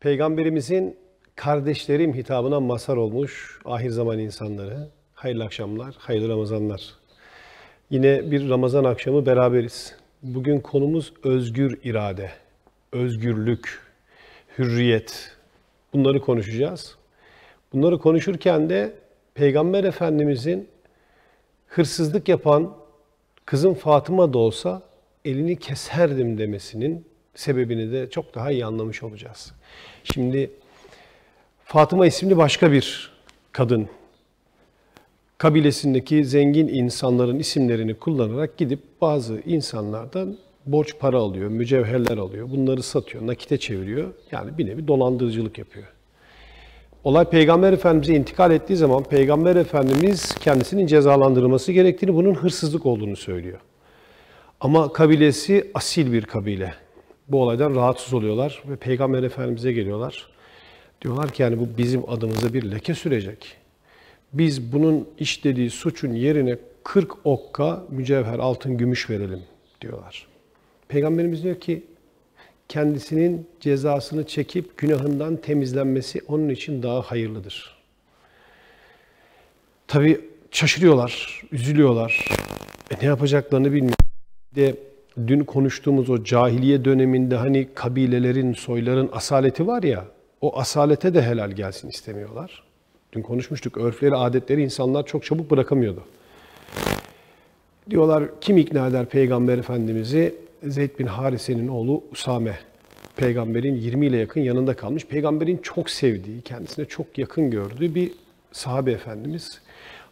Peygamberimizin kardeşlerim hitabına mazhar olmuş ahir zaman insanları. Hayırlı akşamlar, hayırlı Ramazanlar. Yine bir Ramazan akşamı beraberiz. Bugün konumuz özgür irade, özgürlük, hürriyet. Bunları konuşacağız. Bunları konuşurken de Peygamber Efendimizin hırsızlık yapan kızım Fatıma da olsa elini keserdim demesinin sebebini de çok daha iyi anlamış olacağız. Şimdi Fatıma isimli başka bir kadın kabilesindeki zengin insanların isimlerini kullanarak gidip bazı insanlardan borç para alıyor, mücevherler alıyor, bunları satıyor, nakite çeviriyor. Yani bir nevi dolandırıcılık yapıyor. Olay Peygamber Efendimiz'e intikal ettiği zaman Peygamber Efendimiz kendisinin cezalandırılması gerektiğini, bunun hırsızlık olduğunu söylüyor. Ama kabilesi asil bir kabile bu olaydan rahatsız oluyorlar ve Peygamber Efendimiz'e geliyorlar. Diyorlar ki yani bu bizim adımıza bir leke sürecek. Biz bunun işlediği suçun yerine 40 okka mücevher, altın, gümüş verelim diyorlar. Peygamberimiz diyor ki kendisinin cezasını çekip günahından temizlenmesi onun için daha hayırlıdır. Tabi şaşırıyorlar, üzülüyorlar. E ne yapacaklarını bilmiyor. De dün konuştuğumuz o cahiliye döneminde hani kabilelerin, soyların asaleti var ya, o asalete de helal gelsin istemiyorlar. Dün konuşmuştuk, örfleri, adetleri insanlar çok çabuk bırakamıyordu. Diyorlar kim ikna eder Peygamber Efendimiz'i? Zeyd bin Harise'nin oğlu Usame. Peygamberin 20 ile yakın yanında kalmış. Peygamberin çok sevdiği, kendisine çok yakın gördüğü bir sahabe efendimiz.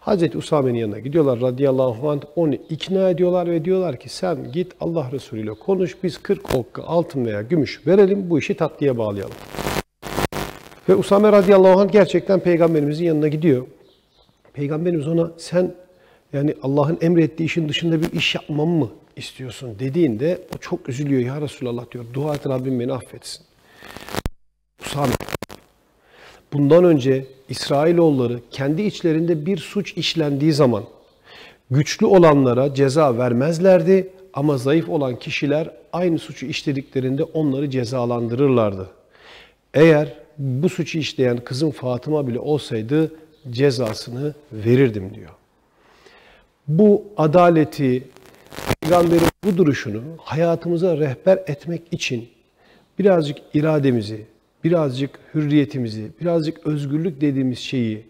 Hazreti Usame'nin yanına gidiyorlar radıyallahu anh onu ikna ediyorlar ve diyorlar ki sen git Allah Resulü ile konuş biz 40 okka altın veya gümüş verelim bu işi tatlıya bağlayalım. Ve Usame radıyallahu anh gerçekten peygamberimizin yanına gidiyor. Peygamberimiz ona sen yani Allah'ın emrettiği işin dışında bir iş yapmam mı istiyorsun dediğinde o çok üzülüyor ya Resulallah diyor dua et Rabbim beni affetsin. Usame bundan önce İsrailoğulları kendi içlerinde bir suç işlendiği zaman güçlü olanlara ceza vermezlerdi ama zayıf olan kişiler aynı suçu işlediklerinde onları cezalandırırlardı. Eğer bu suçu işleyen kızım Fatıma bile olsaydı cezasını verirdim diyor. Bu adaleti, peygamberin bu duruşunu hayatımıza rehber etmek için birazcık irademizi, birazcık hürriyetimizi, birazcık özgürlük dediğimiz şeyi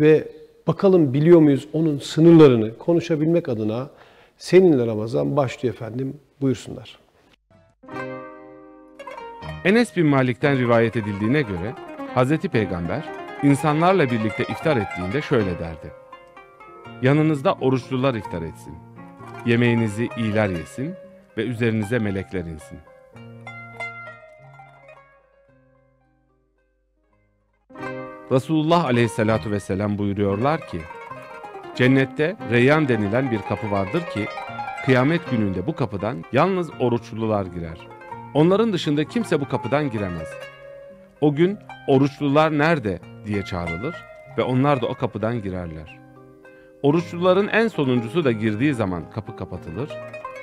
ve bakalım biliyor muyuz onun sınırlarını konuşabilmek adına seninle Ramazan başlıyor efendim. Buyursunlar. Enes bin Malik'ten rivayet edildiğine göre Hz. Peygamber insanlarla birlikte iftar ettiğinde şöyle derdi. Yanınızda oruçlular iftar etsin. Yemeğinizi iyiler yesin ve üzerinize melekler insin.'' Resulullah aleyhissalatu vesselam buyuruyorlar ki, Cennette Reyyan denilen bir kapı vardır ki, kıyamet gününde bu kapıdan yalnız oruçlular girer. Onların dışında kimse bu kapıdan giremez. O gün oruçlular nerede diye çağrılır ve onlar da o kapıdan girerler. Oruçluların en sonuncusu da girdiği zaman kapı kapatılır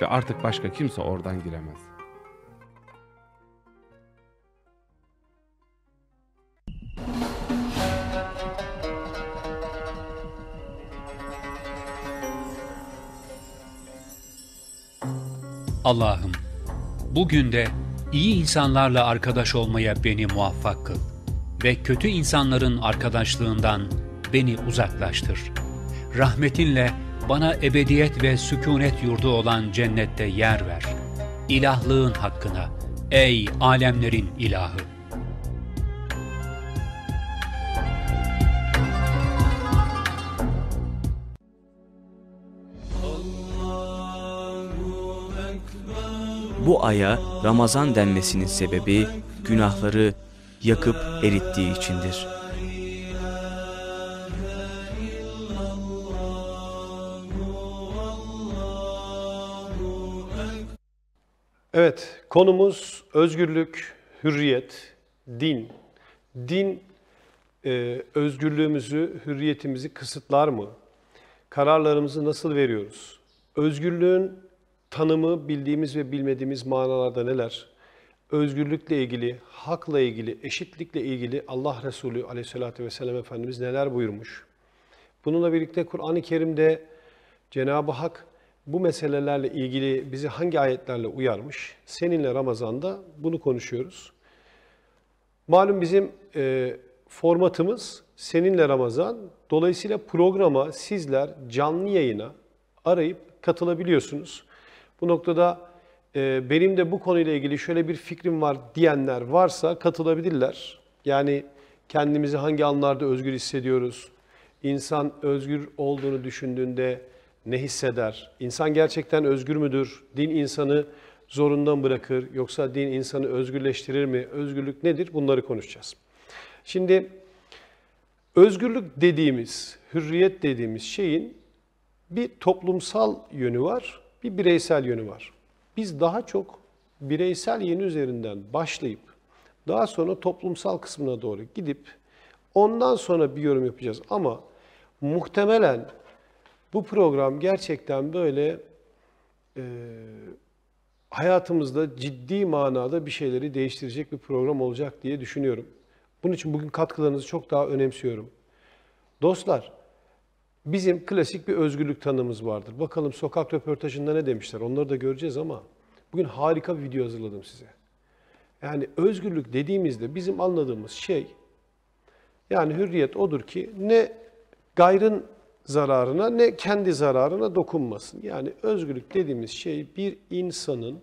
ve artık başka kimse oradan giremez.'' Allah'ım bugün de iyi insanlarla arkadaş olmaya beni muvaffak kıl ve kötü insanların arkadaşlığından beni uzaklaştır. Rahmetinle bana ebediyet ve sükunet yurdu olan cennette yer ver. İlahlığın hakkına ey alemlerin ilahı. Bu aya Ramazan denmesinin sebebi günahları yakıp erittiği içindir. Evet, konumuz özgürlük, hürriyet, din. Din e, özgürlüğümüzü, hürriyetimizi kısıtlar mı? Kararlarımızı nasıl veriyoruz? Özgürlüğün tanımı bildiğimiz ve bilmediğimiz manalarda neler? Özgürlükle ilgili, hakla ilgili, eşitlikle ilgili Allah Resulü aleyhissalatü vesselam Efendimiz neler buyurmuş? Bununla birlikte Kur'an-ı Kerim'de Cenab-ı Hak bu meselelerle ilgili bizi hangi ayetlerle uyarmış? Seninle Ramazan'da bunu konuşuyoruz. Malum bizim e, formatımız Seninle Ramazan. Dolayısıyla programa sizler canlı yayına arayıp katılabiliyorsunuz. Bu noktada e, benim de bu konuyla ilgili şöyle bir fikrim var diyenler varsa katılabilirler. Yani kendimizi hangi anlarda özgür hissediyoruz? İnsan özgür olduğunu düşündüğünde ne hisseder? İnsan gerçekten özgür müdür? Din insanı zorundan bırakır yoksa din insanı özgürleştirir mi? Özgürlük nedir? Bunları konuşacağız. Şimdi özgürlük dediğimiz, hürriyet dediğimiz şeyin bir toplumsal yönü var bir bireysel yönü var. Biz daha çok bireysel yeni üzerinden başlayıp daha sonra toplumsal kısmına doğru gidip ondan sonra bir yorum yapacağız. Ama muhtemelen bu program gerçekten böyle e, hayatımızda ciddi manada bir şeyleri değiştirecek bir program olacak diye düşünüyorum. Bunun için bugün katkılarınızı çok daha önemsiyorum. Dostlar, Bizim klasik bir özgürlük tanımız vardır. Bakalım sokak röportajında ne demişler onları da göreceğiz ama bugün harika bir video hazırladım size. Yani özgürlük dediğimizde bizim anladığımız şey yani hürriyet odur ki ne gayrın zararına ne kendi zararına dokunmasın. Yani özgürlük dediğimiz şey bir insanın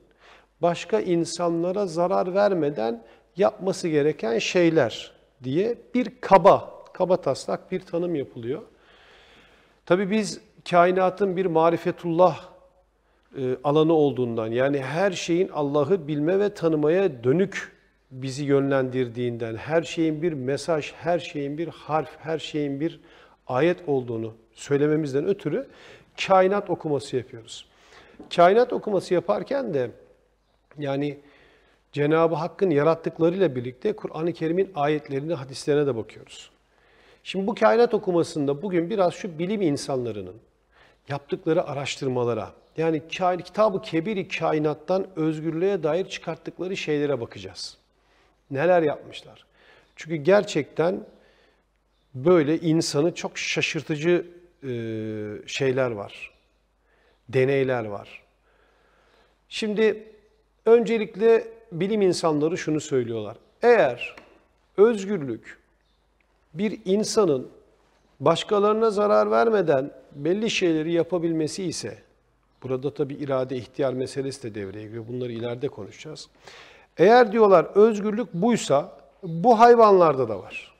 başka insanlara zarar vermeden yapması gereken şeyler diye bir kaba, kaba taslak bir tanım yapılıyor. Tabi biz kainatın bir marifetullah e, alanı olduğundan yani her şeyin Allah'ı bilme ve tanımaya dönük bizi yönlendirdiğinden, her şeyin bir mesaj, her şeyin bir harf, her şeyin bir ayet olduğunu söylememizden ötürü kainat okuması yapıyoruz. Kainat okuması yaparken de yani Cenab-ı Hakk'ın yarattıklarıyla birlikte Kur'an-ı Kerim'in ayetlerine, hadislerine de bakıyoruz. Şimdi bu kainat okumasında bugün biraz şu bilim insanlarının yaptıkları araştırmalara, yani kitab-ı kebiri kainattan özgürlüğe dair çıkarttıkları şeylere bakacağız. Neler yapmışlar? Çünkü gerçekten böyle insanı çok şaşırtıcı şeyler var, deneyler var. Şimdi öncelikle bilim insanları şunu söylüyorlar. Eğer özgürlük bir insanın başkalarına zarar vermeden belli şeyleri yapabilmesi ise, burada tabi irade ihtiyar meselesi de devreye giriyor, bunları ileride konuşacağız. Eğer diyorlar özgürlük buysa, bu hayvanlarda da var.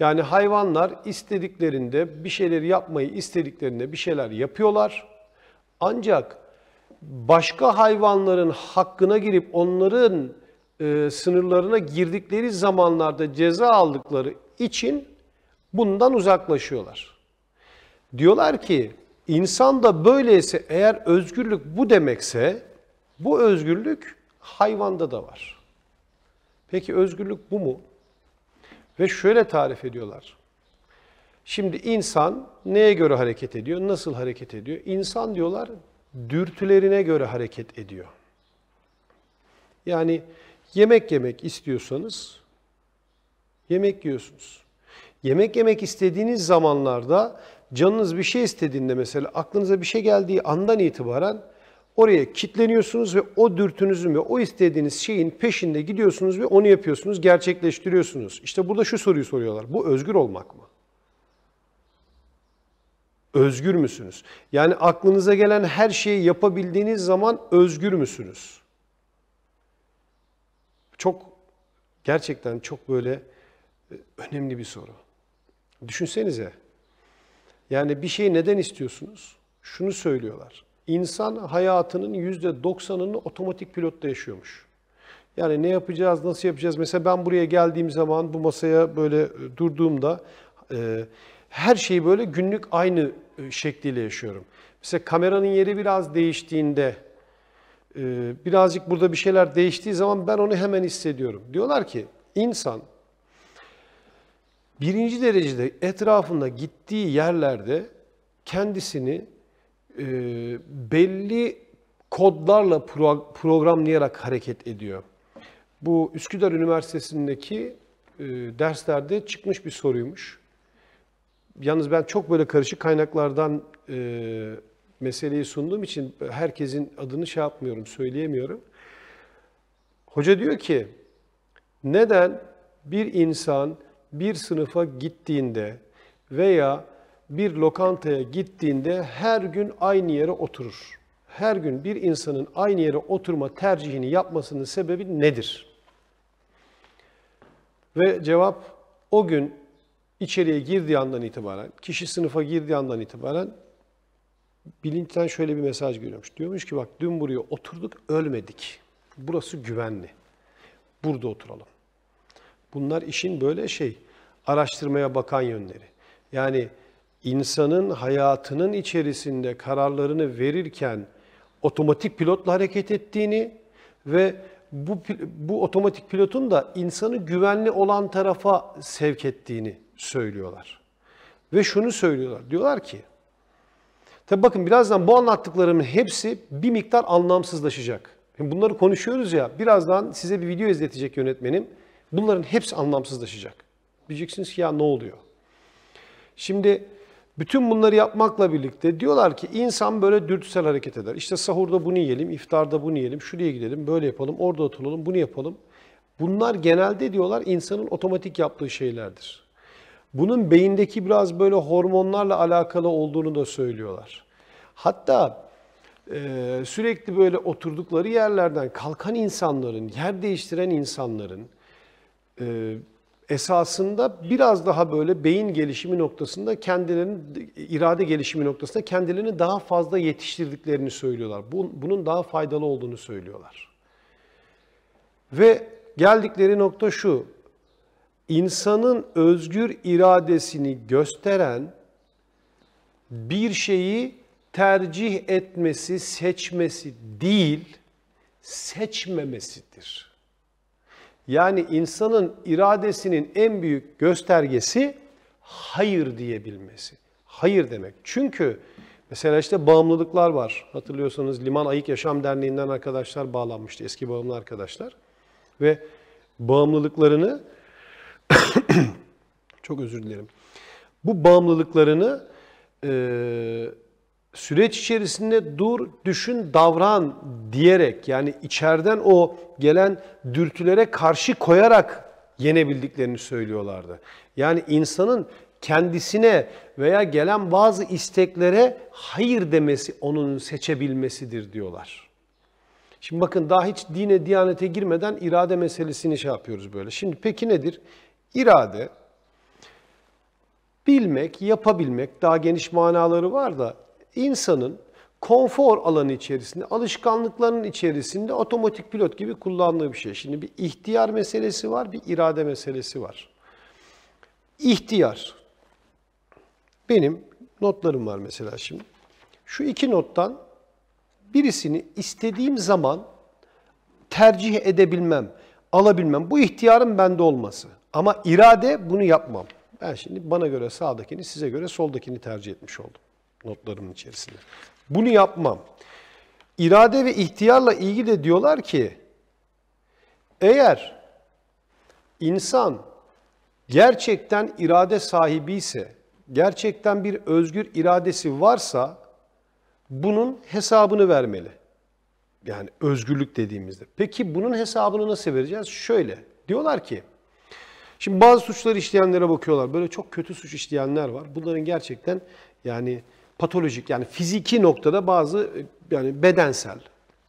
Yani hayvanlar istediklerinde bir şeyleri yapmayı istediklerinde bir şeyler yapıyorlar. Ancak başka hayvanların hakkına girip onların e, sınırlarına girdikleri zamanlarda ceza aldıkları için bundan uzaklaşıyorlar. Diyorlar ki insan da böyleyse eğer özgürlük bu demekse bu özgürlük hayvanda da var. Peki özgürlük bu mu? Ve şöyle tarif ediyorlar. Şimdi insan neye göre hareket ediyor? Nasıl hareket ediyor? İnsan diyorlar dürtülerine göre hareket ediyor. Yani Yemek yemek istiyorsanız yemek yiyorsunuz. Yemek yemek istediğiniz zamanlarda canınız bir şey istediğinde mesela aklınıza bir şey geldiği andan itibaren oraya kitleniyorsunuz ve o dürtünüzün ve o istediğiniz şeyin peşinde gidiyorsunuz ve onu yapıyorsunuz, gerçekleştiriyorsunuz. İşte burada şu soruyu soruyorlar. Bu özgür olmak mı? Özgür müsünüz? Yani aklınıza gelen her şeyi yapabildiğiniz zaman özgür müsünüz? Çok gerçekten çok böyle e, önemli bir soru. Düşünsenize. Yani bir şeyi neden istiyorsunuz? Şunu söylüyorlar. İnsan hayatının yüzde doksanını otomatik pilotta yaşıyormuş. Yani ne yapacağız, nasıl yapacağız? Mesela ben buraya geldiğim zaman bu masaya böyle e, durduğumda e, her şeyi böyle günlük aynı e, şekliyle yaşıyorum. Mesela kameranın yeri biraz değiştiğinde ee, birazcık burada bir şeyler değiştiği zaman ben onu hemen hissediyorum. Diyorlar ki insan birinci derecede etrafında gittiği yerlerde kendisini e, belli kodlarla pro programlayarak hareket ediyor. Bu Üsküdar Üniversitesi'ndeki e, derslerde çıkmış bir soruymuş. Yalnız ben çok böyle karışık kaynaklardan e, meseleyi sunduğum için herkesin adını şey yapmıyorum, söyleyemiyorum. Hoca diyor ki, neden bir insan bir sınıfa gittiğinde veya bir lokantaya gittiğinde her gün aynı yere oturur? Her gün bir insanın aynı yere oturma tercihini yapmasının sebebi nedir? Ve cevap o gün içeriye girdiği andan itibaren, kişi sınıfa girdiği andan itibaren bilinçten şöyle bir mesaj görüyormuş. Diyormuş ki bak dün buraya oturduk ölmedik. Burası güvenli. Burada oturalım. Bunlar işin böyle şey araştırmaya bakan yönleri. Yani insanın hayatının içerisinde kararlarını verirken otomatik pilotla hareket ettiğini ve bu, bu otomatik pilotun da insanı güvenli olan tarafa sevk ettiğini söylüyorlar. Ve şunu söylüyorlar. Diyorlar ki Tabi bakın birazdan bu anlattıklarımın hepsi bir miktar anlamsızlaşacak. Şimdi bunları konuşuyoruz ya, birazdan size bir video izletecek yönetmenim. Bunların hepsi anlamsızlaşacak. Diyeceksiniz ki ya ne oluyor? Şimdi bütün bunları yapmakla birlikte diyorlar ki insan böyle dürtüsel hareket eder. İşte sahurda bunu yiyelim, iftarda bunu yiyelim, şuraya gidelim, böyle yapalım, orada oturalım, bunu yapalım. Bunlar genelde diyorlar insanın otomatik yaptığı şeylerdir. Bunun beyindeki biraz böyle hormonlarla alakalı olduğunu da söylüyorlar. Hatta e, sürekli böyle oturdukları yerlerden kalkan insanların, yer değiştiren insanların e, esasında biraz daha böyle beyin gelişimi noktasında kendilerinin irade gelişimi noktasında kendilerini daha fazla yetiştirdiklerini söylüyorlar. Bunun daha faydalı olduğunu söylüyorlar. Ve geldikleri nokta şu, insanın özgür iradesini gösteren bir şeyi tercih etmesi, seçmesi değil, seçmemesidir. Yani insanın iradesinin en büyük göstergesi hayır diyebilmesi. Hayır demek. Çünkü mesela işte bağımlılıklar var. Hatırlıyorsanız Liman Ayık Yaşam Derneği'nden arkadaşlar bağlanmıştı. Eski bağımlı arkadaşlar. Ve bağımlılıklarını çok özür dilerim. Bu bağımlılıklarını e, süreç içerisinde dur, düşün, davran diyerek yani içeriden o gelen dürtülere karşı koyarak yenebildiklerini söylüyorlardı. Yani insanın kendisine veya gelen bazı isteklere hayır demesi onun seçebilmesidir diyorlar. Şimdi bakın daha hiç dine, diyanete girmeden irade meselesini şey yapıyoruz böyle. Şimdi peki nedir? İrade, bilmek, yapabilmek, daha geniş manaları var da insanın konfor alanı içerisinde, alışkanlıkların içerisinde otomatik pilot gibi kullandığı bir şey. Şimdi bir ihtiyar meselesi var, bir irade meselesi var. İhtiyar. Benim notlarım var mesela şimdi. Şu iki nottan birisini istediğim zaman tercih edebilmem, alabilmem. Bu ihtiyarın bende olması. Ama irade bunu yapmam. Ben şimdi bana göre sağdakini, size göre soldakini tercih etmiş oldum notlarımın içerisinde. Bunu yapmam. İrade ve ihtiyarla ilgili de diyorlar ki eğer insan gerçekten irade sahibi ise, gerçekten bir özgür iradesi varsa bunun hesabını vermeli. Yani özgürlük dediğimizde. Peki bunun hesabını nasıl vereceğiz? Şöyle diyorlar ki Şimdi bazı suçlar işleyenlere bakıyorlar. Böyle çok kötü suç işleyenler var. Bunların gerçekten yani patolojik yani fiziki noktada bazı yani bedensel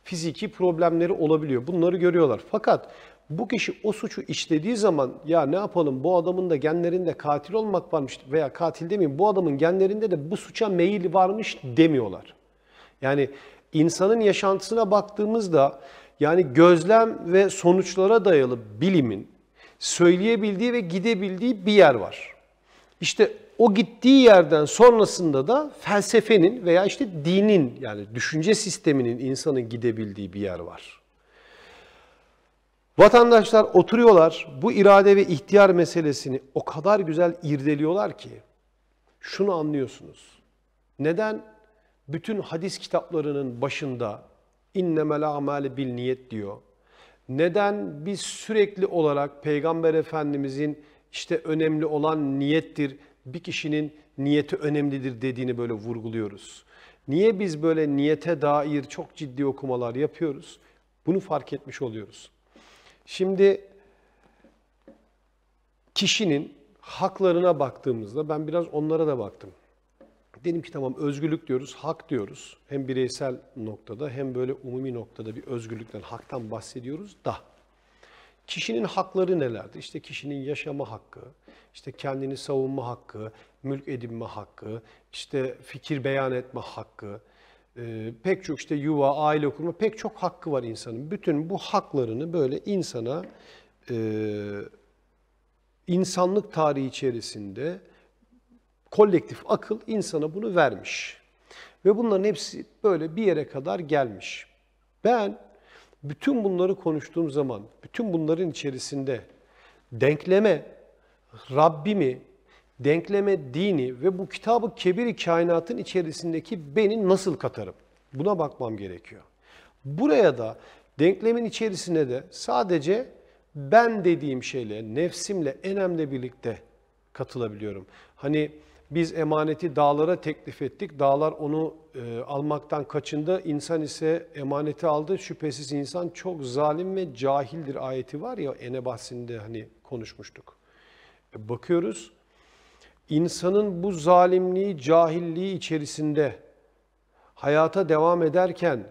fiziki problemleri olabiliyor. Bunları görüyorlar. Fakat bu kişi o suçu işlediği zaman ya ne yapalım bu adamın da genlerinde katil olmak varmış veya katil demeyeyim bu adamın genlerinde de bu suça meyil varmış demiyorlar. Yani insanın yaşantısına baktığımızda yani gözlem ve sonuçlara dayalı bilimin söyleyebildiği ve gidebildiği bir yer var. İşte o gittiği yerden sonrasında da felsefenin veya işte dinin yani düşünce sisteminin insanın gidebildiği bir yer var. Vatandaşlar oturuyorlar bu irade ve ihtiyar meselesini o kadar güzel irdeliyorlar ki şunu anlıyorsunuz. Neden bütün hadis kitaplarının başında innemel amali bil niyet diyor. Neden biz sürekli olarak Peygamber Efendimizin işte önemli olan niyettir, bir kişinin niyeti önemlidir dediğini böyle vurguluyoruz. Niye biz böyle niyete dair çok ciddi okumalar yapıyoruz? Bunu fark etmiş oluyoruz. Şimdi kişinin haklarına baktığımızda ben biraz onlara da baktım. Dedim ki tamam özgürlük diyoruz, hak diyoruz. Hem bireysel noktada hem böyle umumi noktada bir özgürlükten, haktan bahsediyoruz da. Kişinin hakları nelerdi? İşte kişinin yaşama hakkı, işte kendini savunma hakkı, mülk edinme hakkı, işte fikir beyan etme hakkı, e, pek çok işte yuva, aile kurma, pek çok hakkı var insanın. Bütün bu haklarını böyle insana e, insanlık tarihi içerisinde kolektif akıl insana bunu vermiş. Ve bunların hepsi böyle bir yere kadar gelmiş. Ben bütün bunları konuştuğum zaman, bütün bunların içerisinde denkleme Rabbimi, denkleme dini ve bu kitabı kebiri kainatın içerisindeki beni nasıl katarım? Buna bakmam gerekiyor. Buraya da denklemin içerisine de sadece ben dediğim şeyle, nefsimle, enemle birlikte katılabiliyorum. Hani biz emaneti dağlara teklif ettik. Dağlar onu e, almaktan kaçındı. İnsan ise emaneti aldı. Şüphesiz insan çok zalim ve cahildir ayeti var ya Enebahsinde hani konuşmuştuk. E, bakıyoruz. İnsanın bu zalimliği, cahilliği içerisinde hayata devam ederken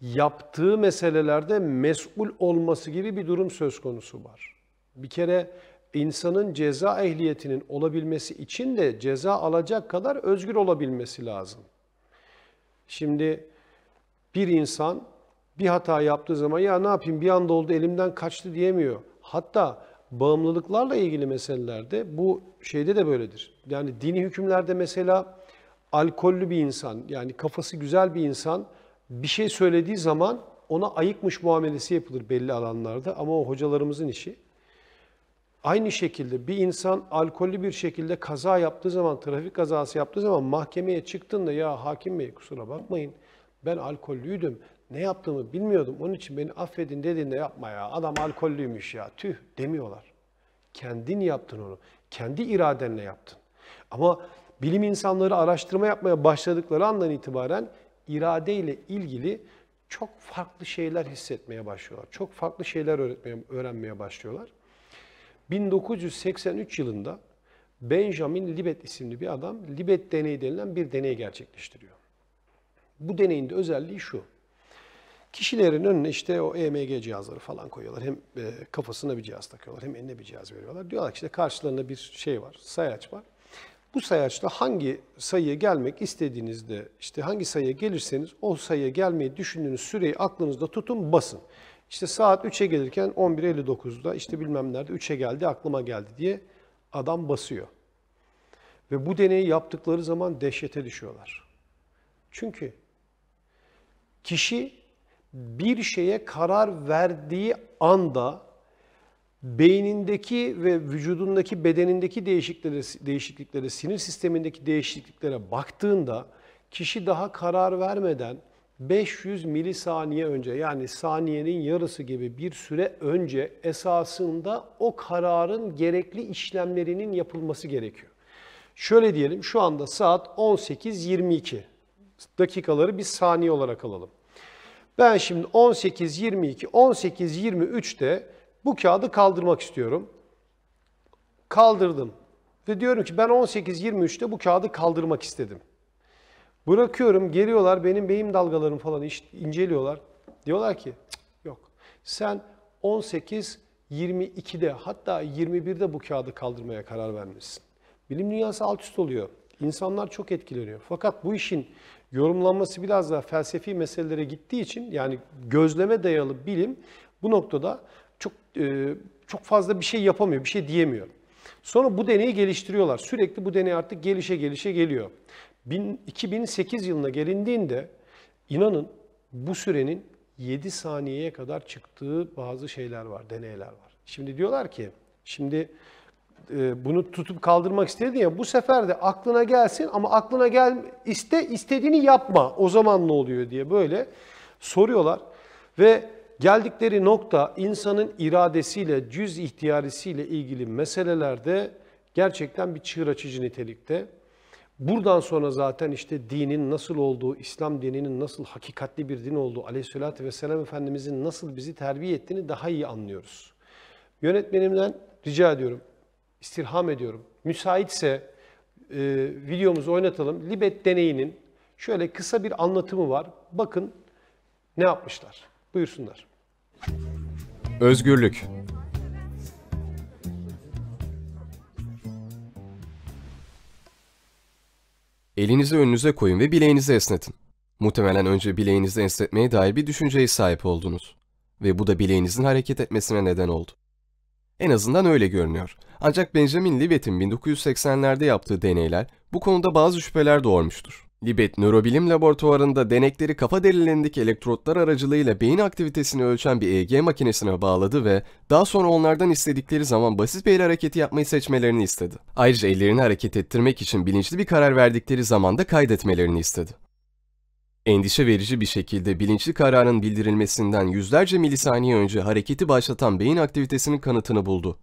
yaptığı meselelerde mesul olması gibi bir durum söz konusu var. Bir kere insanın ceza ehliyetinin olabilmesi için de ceza alacak kadar özgür olabilmesi lazım. Şimdi bir insan bir hata yaptığı zaman ya ne yapayım bir anda oldu elimden kaçtı diyemiyor. Hatta bağımlılıklarla ilgili meselelerde bu şeyde de böyledir. Yani dini hükümlerde mesela alkollü bir insan yani kafası güzel bir insan bir şey söylediği zaman ona ayıkmış muamelesi yapılır belli alanlarda ama o hocalarımızın işi. Aynı şekilde bir insan alkollü bir şekilde kaza yaptığı zaman, trafik kazası yaptığı zaman mahkemeye çıktığında ya hakim bey kusura bakmayın ben alkollüydüm, ne yaptığımı bilmiyordum, onun için beni affedin dediğinde yapma ya adam alkollüymüş ya tüh demiyorlar. Kendin yaptın onu, kendi iradenle yaptın. Ama bilim insanları araştırma yapmaya başladıkları andan itibaren irade ile ilgili çok farklı şeyler hissetmeye başlıyorlar. Çok farklı şeyler öğretmeye, öğrenmeye başlıyorlar. 1983 yılında Benjamin Libet isimli bir adam Libet deneyi denilen bir deney gerçekleştiriyor. Bu deneyin de özelliği şu. Kişilerin önüne işte o EMG cihazları falan koyuyorlar. Hem e, kafasına bir cihaz takıyorlar hem eline bir cihaz veriyorlar. Diyorlar ki işte karşılarında bir şey var, sayaç var. Bu sayaçta hangi sayıya gelmek istediğinizde, işte hangi sayıya gelirseniz o sayıya gelmeyi düşündüğünüz süreyi aklınızda tutun, basın. İşte saat 3'e gelirken 11.59'da işte bilmem nerede 3'e geldi aklıma geldi diye adam basıyor. Ve bu deneyi yaptıkları zaman dehşete düşüyorlar. Çünkü kişi bir şeye karar verdiği anda beynindeki ve vücudundaki bedenindeki değişikliklere, değişikliklere, sinir sistemindeki değişikliklere baktığında kişi daha karar vermeden 500 milisaniye önce yani saniyenin yarısı gibi bir süre önce esasında o kararın gerekli işlemlerinin yapılması gerekiyor. Şöyle diyelim şu anda saat 18.22 dakikaları bir saniye olarak alalım. Ben şimdi 18.22, 18.23'te bu kağıdı kaldırmak istiyorum. Kaldırdım ve diyorum ki ben 18.23'te bu kağıdı kaldırmak istedim. Bırakıyorum geliyorlar benim beyin dalgalarım falan inceliyorlar. Diyorlar ki yok sen 18 22'de hatta 21'de bu kağıdı kaldırmaya karar vermişsin. Bilim dünyası alt üst oluyor. İnsanlar çok etkileniyor. Fakat bu işin yorumlanması biraz daha felsefi meselelere gittiği için yani gözleme dayalı bilim bu noktada çok e, çok fazla bir şey yapamıyor, bir şey diyemiyor. Sonra bu deneyi geliştiriyorlar. Sürekli bu deney artık gelişe gelişe geliyor. 2008 yılına gelindiğinde inanın bu sürenin 7 saniyeye kadar çıktığı bazı şeyler var, deneyler var. Şimdi diyorlar ki, şimdi e, bunu tutup kaldırmak istedi ya bu sefer de aklına gelsin ama aklına gel iste istediğini yapma o zaman ne oluyor diye böyle soruyorlar ve geldikleri nokta insanın iradesiyle cüz ihtiyarisiyle ilgili meselelerde gerçekten bir çığır açıcı nitelikte. Buradan sonra zaten işte dinin nasıl olduğu, İslam dininin nasıl hakikatli bir din olduğu, aleyhissalatü vesselam Efendimizin nasıl bizi terbiye ettiğini daha iyi anlıyoruz. Yönetmenimden rica ediyorum, istirham ediyorum. Müsaitse e, videomuzu oynatalım. Libet deneyinin şöyle kısa bir anlatımı var. Bakın ne yapmışlar. Buyursunlar. Özgürlük Elinizi önünüze koyun ve bileğinizi esnetin. Muhtemelen önce bileğinizi esnetmeye dair bir düşünceye sahip oldunuz. Ve bu da bileğinizin hareket etmesine neden oldu. En azından öyle görünüyor. Ancak Benjamin Libet'in 1980'lerde yaptığı deneyler bu konuda bazı şüpheler doğurmuştur. Libet Nörobilim Laboratuvarı'nda denekleri kafa derilerindeki elektrotlar aracılığıyla beyin aktivitesini ölçen bir EEG makinesine bağladı ve daha sonra onlardan istedikleri zaman basit bir el hareketi yapmayı seçmelerini istedi. Ayrıca ellerini hareket ettirmek için bilinçli bir karar verdikleri zaman da kaydetmelerini istedi. Endişe verici bir şekilde bilinçli kararın bildirilmesinden yüzlerce milisaniye önce hareketi başlatan beyin aktivitesinin kanıtını buldu.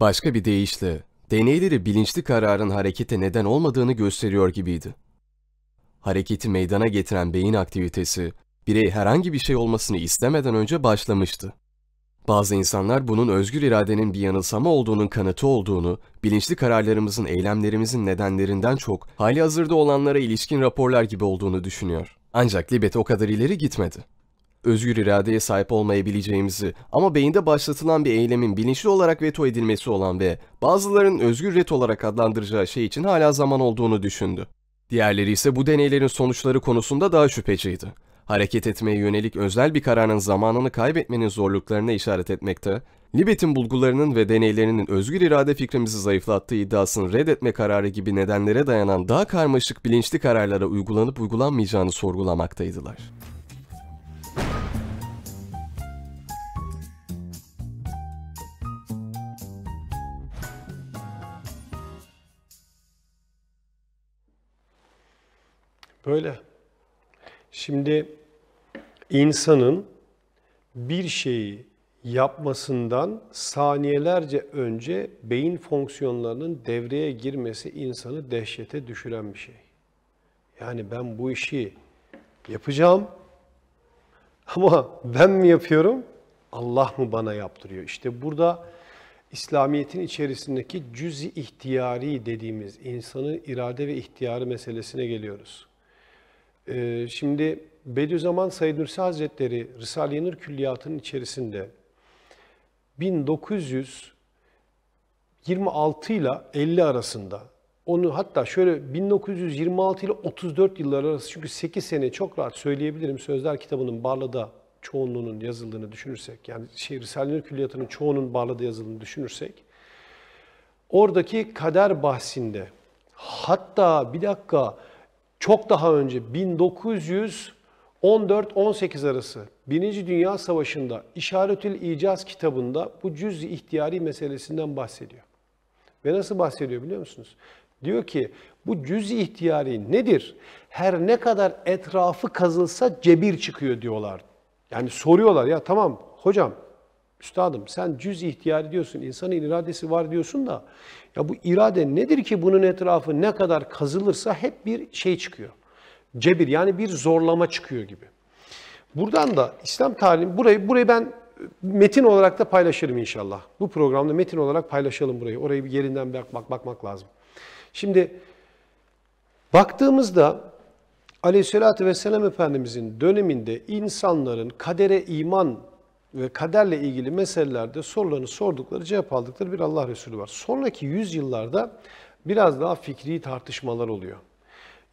Başka bir deyişle, deneyleri bilinçli kararın harekete neden olmadığını gösteriyor gibiydi. Hareketi meydana getiren beyin aktivitesi, birey herhangi bir şey olmasını istemeden önce başlamıştı. Bazı insanlar bunun özgür iradenin bir yanılsama olduğunun kanıtı olduğunu, bilinçli kararlarımızın eylemlerimizin nedenlerinden çok hali hazırda olanlara ilişkin raporlar gibi olduğunu düşünüyor. Ancak Libet o kadar ileri gitmedi. Özgür iradeye sahip olmayabileceğimizi ama beyinde başlatılan bir eylemin bilinçli olarak veto edilmesi olan ve bazıların özgür ret olarak adlandıracağı şey için hala zaman olduğunu düşündü. Diğerleri ise bu deneylerin sonuçları konusunda daha şüpheciydi. Hareket etmeye yönelik özel bir kararın zamanını kaybetmenin zorluklarına işaret etmekte, Libet'in bulgularının ve deneylerinin özgür irade fikrimizi zayıflattığı iddiasını reddetme kararı gibi nedenlere dayanan daha karmaşık bilinçli kararlara uygulanıp uygulanmayacağını sorgulamaktaydılar. Böyle. Şimdi insanın bir şeyi yapmasından saniyelerce önce beyin fonksiyonlarının devreye girmesi insanı dehşete düşüren bir şey. Yani ben bu işi yapacağım ama ben mi yapıyorum? Allah mı bana yaptırıyor? İşte burada İslamiyet'in içerisindeki cüz-i ihtiyari dediğimiz insanın irade ve ihtiyarı meselesine geliyoruz. Ee, şimdi Bediüzzaman Said Nursi Hazretleri Risale-i Nur Külliyatı'nın içerisinde 1926 ile 50 arasında onu hatta şöyle 1926 ile 34 yıllar arası çünkü 8 sene çok rahat söyleyebilirim Sözler kitabının Barla'da çoğunluğunun yazıldığını düşünürsek yani şey, Risale-i Nur Külliyatı'nın çoğunun Barla'da yazıldığını düşünürsek oradaki kader bahsinde hatta bir dakika çok daha önce 1914-18 arası Birinci Dünya Savaşı'nda İşaretül İcaz kitabında bu cüz-i ihtiyari meselesinden bahsediyor. Ve nasıl bahsediyor biliyor musunuz? Diyor ki bu cüz-i ihtiyari nedir? Her ne kadar etrafı kazılsa cebir çıkıyor diyorlar. Yani soruyorlar ya tamam hocam Üstadım sen cüz ihtiyar diyorsun, insanın iradesi var diyorsun da ya bu irade nedir ki bunun etrafı ne kadar kazılırsa hep bir şey çıkıyor. Cebir yani bir zorlama çıkıyor gibi. Buradan da İslam tarihinin burayı burayı ben metin olarak da paylaşırım inşallah. Bu programda metin olarak paylaşalım burayı. Orayı bir yerinden bak, bak bakmak lazım. Şimdi baktığımızda Aleyhisselatü Vesselam Efendimizin döneminde insanların kadere iman ve kaderle ilgili meselelerde sorularını sordukları, cevap aldıkları bir Allah Resulü var. Sonraki yüzyıllarda biraz daha fikri tartışmalar oluyor.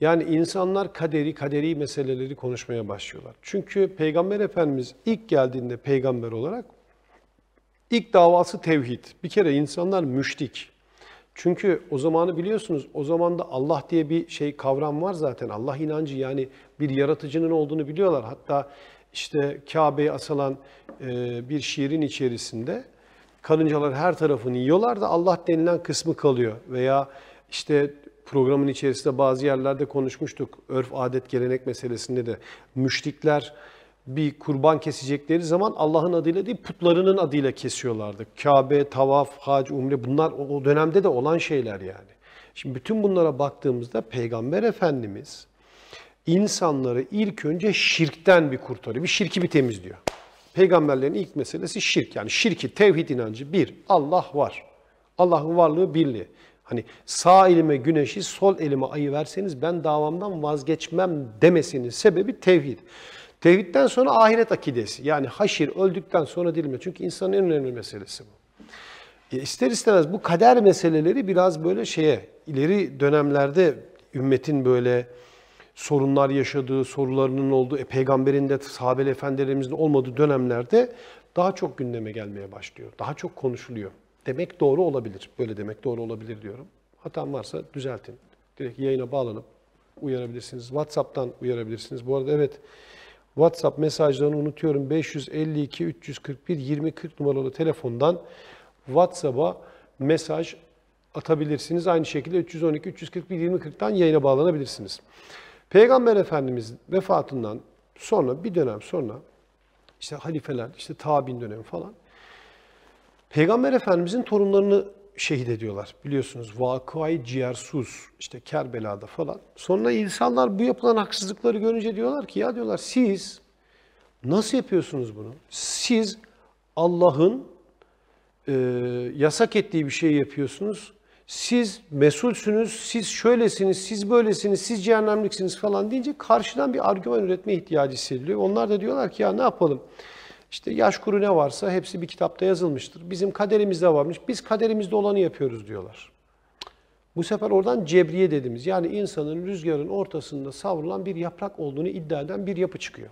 Yani insanlar kaderi, kaderi meseleleri konuşmaya başlıyorlar. Çünkü Peygamber Efendimiz ilk geldiğinde peygamber olarak ilk davası tevhid. Bir kere insanlar müşrik. Çünkü o zamanı biliyorsunuz o zaman da Allah diye bir şey kavram var zaten. Allah inancı yani bir yaratıcının olduğunu biliyorlar. Hatta işte Kabe'ye asılan e, bir şiirin içerisinde karıncalar her tarafını yiyorlar da Allah denilen kısmı kalıyor. Veya işte programın içerisinde bazı yerlerde konuşmuştuk. Örf, adet, gelenek meselesinde de müşrikler bir kurban kesecekleri zaman Allah'ın adıyla değil putlarının adıyla kesiyorlardı. Kabe, tavaf, hac, umre bunlar o dönemde de olan şeyler yani. Şimdi bütün bunlara baktığımızda Peygamber Efendimiz insanları ilk önce şirkten bir kurtarıyor. Bir şirki bir temizliyor. Peygamberlerin ilk meselesi şirk. Yani şirki, tevhid inancı bir, Allah var. Allah'ın varlığı birliği. Hani sağ elime güneşi, sol elime ayı verseniz ben davamdan vazgeçmem demesinin sebebi tevhid. Tevhidden sonra ahiret akidesi. Yani haşir öldükten sonra değil Çünkü insanın en önemli meselesi bu. E ister istemez bu kader meseleleri biraz böyle şeye, ileri dönemlerde ümmetin böyle sorunlar yaşadığı, sorularının olduğu, e, peygamberin de sahabe efendilerimizin olmadığı dönemlerde daha çok gündeme gelmeye başlıyor. Daha çok konuşuluyor. Demek doğru olabilir. Böyle demek doğru olabilir diyorum. Hatam varsa düzeltin. Direkt yayına bağlanıp uyarabilirsiniz. WhatsApp'tan uyarabilirsiniz. Bu arada evet WhatsApp mesajlarını unutuyorum. 552 341 2040 numaralı telefondan WhatsApp'a mesaj atabilirsiniz. Aynı şekilde 312 341 2040'tan yayına bağlanabilirsiniz. Peygamber Efendimiz vefatından sonra bir dönem sonra işte halifeler, işte tabi'in dönemi falan. Peygamber Efendimizin torunlarını şehit ediyorlar. Biliyorsunuz Vakıay Ciğersuz işte Kerbela'da falan. Sonra insanlar bu yapılan haksızlıkları görünce diyorlar ki ya diyorlar siz nasıl yapıyorsunuz bunu? Siz Allah'ın e, yasak ettiği bir şey yapıyorsunuz siz mesulsünüz, siz şöylesiniz, siz böylesiniz, siz cehennemliksiniz falan deyince karşıdan bir argüman üretme ihtiyacı hissediliyor. Onlar da diyorlar ki ya ne yapalım? İşte yaş kuru ne varsa hepsi bir kitapta yazılmıştır. Bizim kaderimizde varmış, biz kaderimizde olanı yapıyoruz diyorlar. Bu sefer oradan cebriye dediğimiz yani insanın rüzgarın ortasında savrulan bir yaprak olduğunu iddia eden bir yapı çıkıyor.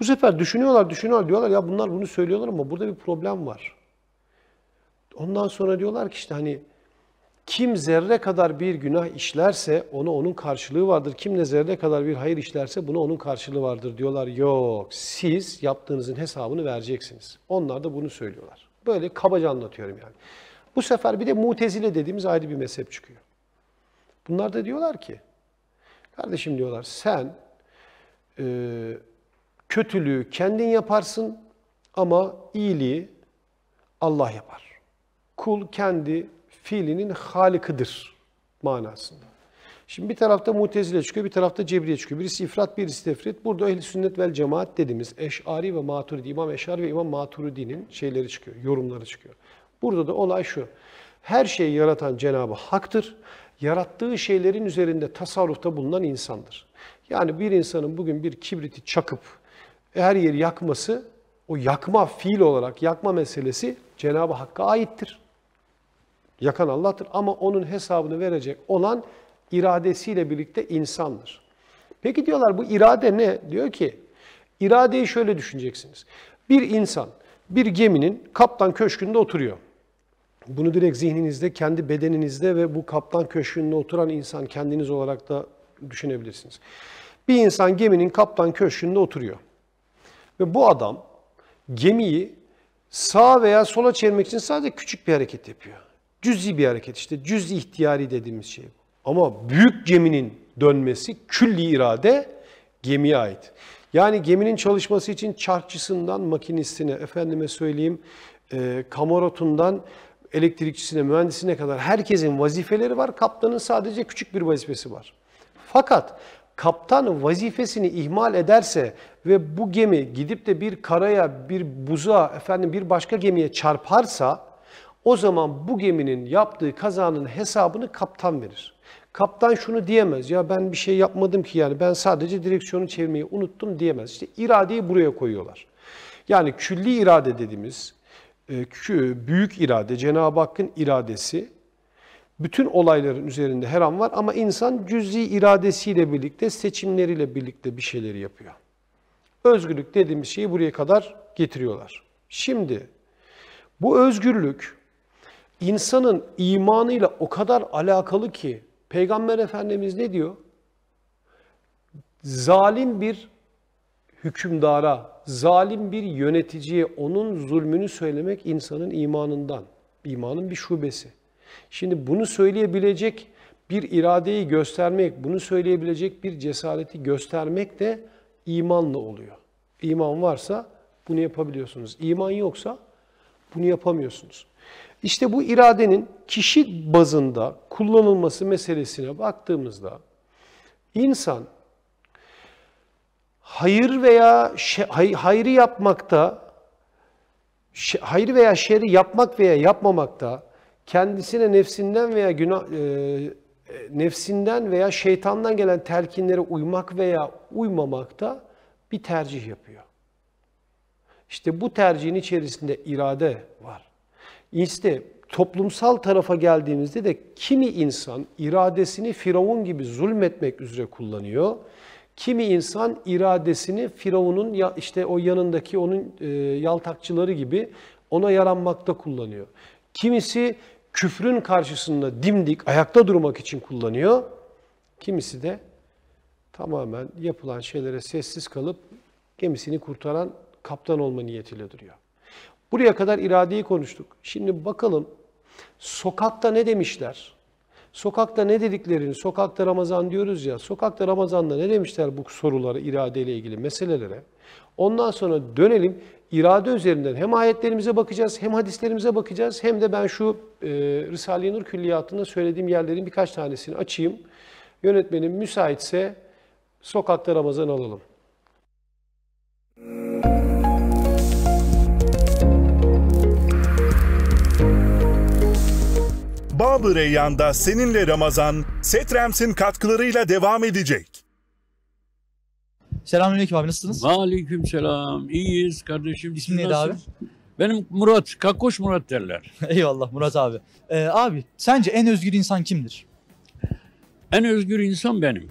Bu sefer düşünüyorlar, düşünüyorlar diyorlar ya bunlar bunu söylüyorlar ama burada bir problem var. Ondan sonra diyorlar ki işte hani kim zerre kadar bir günah işlerse ona onun karşılığı vardır. Kim ne zerre kadar bir hayır işlerse buna onun karşılığı vardır diyorlar. Yok siz yaptığınızın hesabını vereceksiniz. Onlar da bunu söylüyorlar. Böyle kabaca anlatıyorum yani. Bu sefer bir de mutezile dediğimiz ayrı bir mezhep çıkıyor. Bunlar da diyorlar ki, kardeşim diyorlar sen e, kötülüğü kendin yaparsın ama iyiliği Allah yapar. Kul kendi fiilinin halikidir manasında. Şimdi bir tarafta mutezile çıkıyor, bir tarafta cebriye çıkıyor. Birisi ifrat, birisi tefrit. Burada ehli sünnet vel cemaat dediğimiz Eş'ari ve Maturidi, İmam Eş'ari ve İmam Maturidi'nin şeyleri çıkıyor, yorumları çıkıyor. Burada da olay şu. Her şeyi yaratan Cenabı Hak'tır. Yarattığı şeylerin üzerinde tasarrufta bulunan insandır. Yani bir insanın bugün bir kibriti çakıp her yeri yakması, o yakma fiil olarak yakma meselesi Cenabı Hakk'a aittir. Yakan Allah'tır ama onun hesabını verecek olan iradesiyle birlikte insandır. Peki diyorlar bu irade ne? Diyor ki iradeyi şöyle düşüneceksiniz. Bir insan bir geminin kaptan köşkünde oturuyor. Bunu direkt zihninizde, kendi bedeninizde ve bu kaptan köşkünde oturan insan kendiniz olarak da düşünebilirsiniz. Bir insan geminin kaptan köşkünde oturuyor. Ve bu adam gemiyi sağa veya sola çevirmek için sadece küçük bir hareket yapıyor. Cüzi bir hareket işte cüz ihtiyari dediğimiz şey bu. Ama büyük geminin dönmesi külli irade gemiye ait. Yani geminin çalışması için çarkçısından makinistine, efendime söyleyeyim e, kamarotundan elektrikçisine, mühendisine kadar herkesin vazifeleri var. Kaptanın sadece küçük bir vazifesi var. Fakat kaptan vazifesini ihmal ederse ve bu gemi gidip de bir karaya, bir buza, efendim bir başka gemiye çarparsa o zaman bu geminin yaptığı kazanın hesabını kaptan verir. Kaptan şunu diyemez ya ben bir şey yapmadım ki yani ben sadece direksiyonu çevirmeyi unuttum diyemez. İşte iradeyi buraya koyuyorlar. Yani külli irade dediğimiz e, büyük irade, Cenab-ı Hakk'ın iradesi bütün olayların üzerinde her an var ama insan cüz'i iradesiyle birlikte, seçimleriyle birlikte bir şeyleri yapıyor. Özgürlük dediğimiz şeyi buraya kadar getiriyorlar. Şimdi bu özgürlük insanın imanıyla o kadar alakalı ki Peygamber Efendimiz ne diyor? Zalim bir hükümdara, zalim bir yöneticiye onun zulmünü söylemek insanın imanından, imanın bir şubesi. Şimdi bunu söyleyebilecek bir iradeyi göstermek, bunu söyleyebilecek bir cesareti göstermek de imanla oluyor. İman varsa bunu yapabiliyorsunuz. İman yoksa bunu yapamıyorsunuz. İşte bu iradenin kişi bazında kullanılması meselesine baktığımızda insan hayır veya hay hayrı yapmakta hayır veya şeri yapmak veya yapmamakta kendisine nefsinden veya günah e, e, nefsinden veya şeytandan gelen telkinlere uymak veya uymamakta bir tercih yapıyor. İşte bu tercihin içerisinde irade var. İşte toplumsal tarafa geldiğimizde de kimi insan iradesini Firavun gibi zulmetmek üzere kullanıyor. Kimi insan iradesini Firavun'un ya işte o yanındaki onun e, yaltakçıları gibi ona yaranmakta kullanıyor. Kimisi küfrün karşısında dimdik ayakta durmak için kullanıyor. Kimisi de tamamen yapılan şeylere sessiz kalıp gemisini kurtaran kaptan olma niyetiyle duruyor. Buraya kadar iradeyi konuştuk. Şimdi bakalım sokakta ne demişler? Sokakta ne dediklerini, sokakta Ramazan diyoruz ya, sokakta Ramazan'da ne demişler bu soruları, iradeyle ilgili meselelere? Ondan sonra dönelim irade üzerinden hem ayetlerimize bakacağız, hem hadislerimize bakacağız, hem de ben şu e, Risale-i Nur külliyatında söylediğim yerlerin birkaç tanesini açayım. Yönetmenim müsaitse sokakta Ramazan alalım. Babı Reyyan'da seninle Ramazan, Setrems'in katkılarıyla devam edecek. Selamünaleyküm abi nasılsınız? Aleyküm selam. İyiyiz kardeşim. İsmin neydi abi? Benim Murat, Kakoş Murat derler. Eyvallah Murat abi. Ee, abi sence en özgür insan kimdir? En özgür insan benim.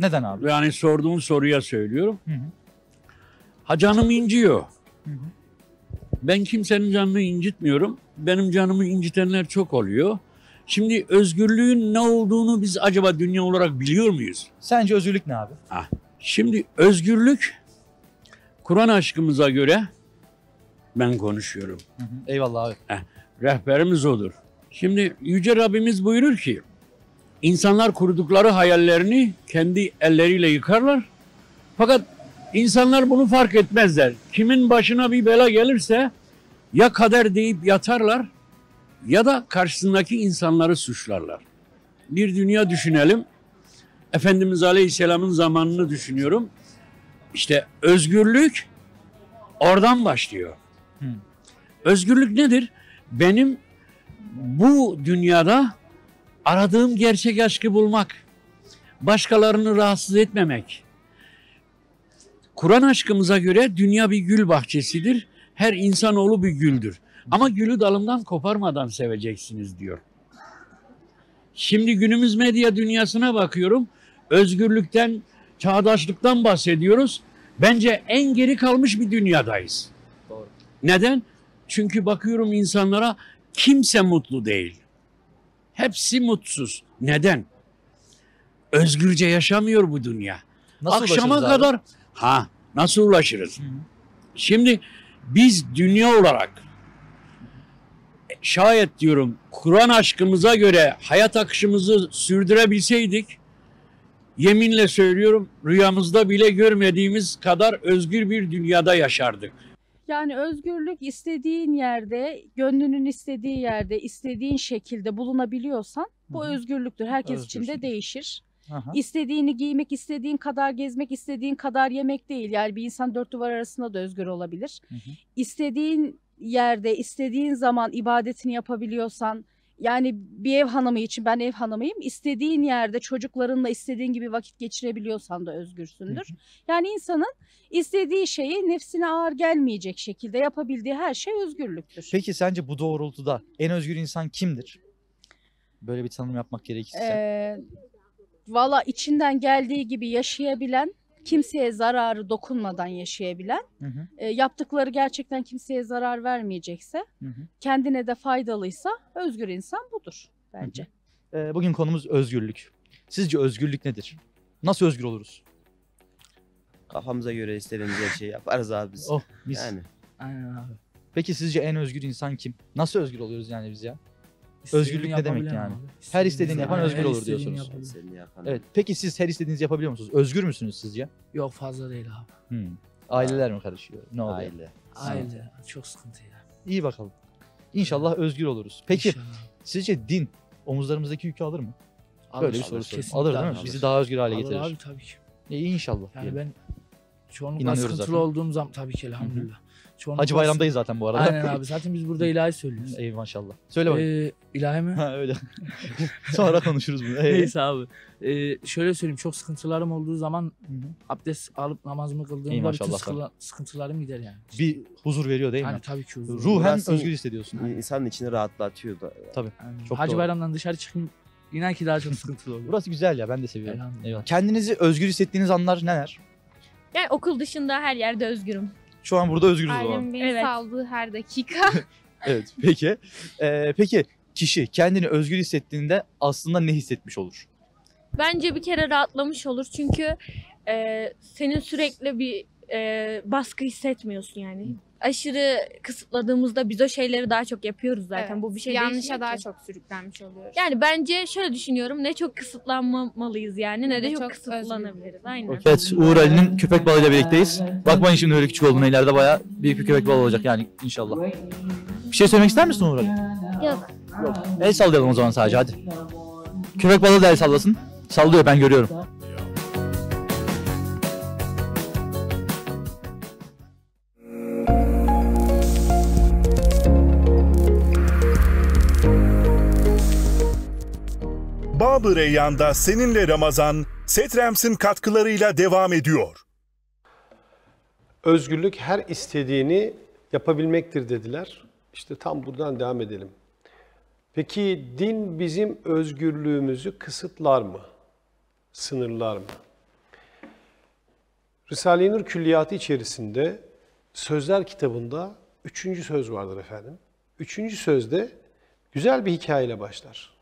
Neden abi? Yani sorduğun soruya söylüyorum. Hı hı. Ha inciyor. Hı hı. Ben kimsenin canını incitmiyorum benim canımı incitenler çok oluyor. Şimdi özgürlüğün ne olduğunu biz acaba dünya olarak biliyor muyuz? Sence özgürlük ne abi? Ah, şimdi özgürlük Kur'an aşkımıza göre ben konuşuyorum. Hı hı, eyvallah abi. Eh, rehberimiz odur. Şimdi Yüce Rabbimiz buyurur ki insanlar kurdukları hayallerini kendi elleriyle yıkarlar. Fakat insanlar bunu fark etmezler. Kimin başına bir bela gelirse ya kader deyip yatarlar ya da karşısındaki insanları suçlarlar. Bir dünya düşünelim. Efendimiz Aleyhisselam'ın zamanını düşünüyorum. İşte özgürlük oradan başlıyor. Hmm. Özgürlük nedir? Benim bu dünyada aradığım gerçek aşkı bulmak, başkalarını rahatsız etmemek. Kur'an aşkımıza göre dünya bir gül bahçesidir. Her insanoğlu bir güldür. Ama gülü dalından koparmadan seveceksiniz diyor. Şimdi günümüz medya dünyasına bakıyorum. Özgürlükten, çağdaşlıktan bahsediyoruz. Bence en geri kalmış bir dünyadayız. Doğru. Neden? Çünkü bakıyorum insanlara kimse mutlu değil. Hepsi mutsuz. Neden? Özgürce yaşamıyor bu dünya. Nasıl Akşama kadar abi? ha nasıl ulaşırız? Hı hı. Şimdi biz dünya olarak şayet diyorum Kur'an aşkımıza göre hayat akışımızı sürdürebilseydik yeminle söylüyorum rüyamızda bile görmediğimiz kadar özgür bir dünyada yaşardık. Yani özgürlük istediğin yerde, gönlünün istediği yerde, istediğin şekilde bulunabiliyorsan bu Hı -hı. özgürlüktür. Herkes için de değişir. Aha. İstediğini giymek, istediğin kadar gezmek, istediğin kadar yemek değil. Yani bir insan dört duvar arasında da özgür olabilir. Hı hı. İstediğin yerde, istediğin zaman ibadetini yapabiliyorsan, yani bir ev hanımı için ben ev hanımıyım. İstediğin yerde çocuklarınla istediğin gibi vakit geçirebiliyorsan da özgürsündür. Hı hı. Yani insanın istediği şeyi nefsine ağır gelmeyecek şekilde yapabildiği her şey özgürlüktür. Peki sence bu doğrultuda en özgür insan kimdir? Böyle bir tanım yapmak gerekirse. Ee, Valla içinden geldiği gibi yaşayabilen, kimseye zararı dokunmadan yaşayabilen, hı hı. E, yaptıkları gerçekten kimseye zarar vermeyecekse, hı hı. kendine de faydalıysa özgür insan budur bence. Hı hı. E, bugün konumuz özgürlük. Sizce özgürlük nedir? Nasıl özgür oluruz? Kafamıza göre istediğimiz her şeyi yaparız abi biz. Oh mis. Yani. Aynen abi. Peki sizce en özgür insan kim? Nasıl özgür oluyoruz yani biz ya? Özgürlük ne demek yani? Abi. Her istediğini yapan yani, özgür olur diyorsunuz. Evet. Peki siz her istediğinizi yapabiliyor musunuz? Özgür müsünüz sizce? Yok fazla değil abi. Hmm. Aileler abi. mi karışıyor? Ne oluyor? Aile. Aile. Çok sıkıntı ya. İyi bakalım. İnşallah evet. özgür oluruz. Peki İnşallah. sizce din omuzlarımızdaki yükü alır mı? Alır, Böyle bir soru sorayım. Alır değil mi? Alır. Bizi daha özgür hale alır getirir. Alır abi tabii ki. E, inşallah. Yani diyelim. ben çoğunlukla İnanıyoruz sıkıntılı zaten. olduğum zaman tabii ki elhamdülillah. Hı-hı. Çoğunlukla... Hacı Bayram'dayız zaten bu arada. Aynen abi zaten biz burada ilahi söylüyoruz. Ey maşallah. Söyle bakayım. Ee, ilahi mi? Ha öyle. Sonra konuşuruz bunu. Ee. Neyse abi. Ee, şöyle söyleyeyim çok sıkıntılarım olduğu zaman Hı-hı. abdest alıp namaz mı kıldığımda bütün sıkı- sıkıntılarım gider yani. İşte. Bir huzur veriyor değil mi? Yani tabii ki huzur. Ruhen özgür hissediyorsun. İnsanın içini rahatlatıyor da. Tabii. Yani, çok Hacı doğru. Bayram'dan dışarı çıkın İnan ki daha çok sıkıntılı oluyor. Burası güzel ya ben de seviyorum. Kendinizi özgür hissettiğiniz anlar neler? Yani okul dışında her yerde özgürüm. Şu an burada özgürüz o zaman. Ailemin beni Evet. saldığı her dakika. Evet peki. Ee, peki kişi kendini özgür hissettiğinde aslında ne hissetmiş olur? Bence bir kere rahatlamış olur çünkü e, senin sürekli bir e, baskı hissetmiyorsun yani aşırı kısıtladığımızda biz o şeyleri daha çok yapıyoruz zaten. Evet, Bu bir şey değil. Yanlışa daha çok sürüklenmiş oluyoruz. Yani bence şöyle düşünüyorum. Ne çok kısıtlanmamalıyız yani ne, de, çok, kısıtlanabiliriz. Aynen. Evet Uğur Ali'nin köpek balığıyla birlikteyiz. Bakmayın şimdi öyle küçük olduğuna ileride baya büyük bir köpek balığı olacak yani inşallah. Bir şey söylemek ister misin Uğur Ali? Yok. Yok. El sallayalım o zaman sadece hadi. Köpek balığı da el sallasın. Sallıyor ben görüyorum. Kitabı Reyyan'da seninle Ramazan, Setrems'in katkılarıyla devam ediyor. Özgürlük her istediğini yapabilmektir dediler. İşte tam buradan devam edelim. Peki din bizim özgürlüğümüzü kısıtlar mı? Sınırlar mı? Risale-i Nur külliyatı içerisinde Sözler kitabında üçüncü söz vardır efendim. Üçüncü sözde güzel bir hikayeyle başlar.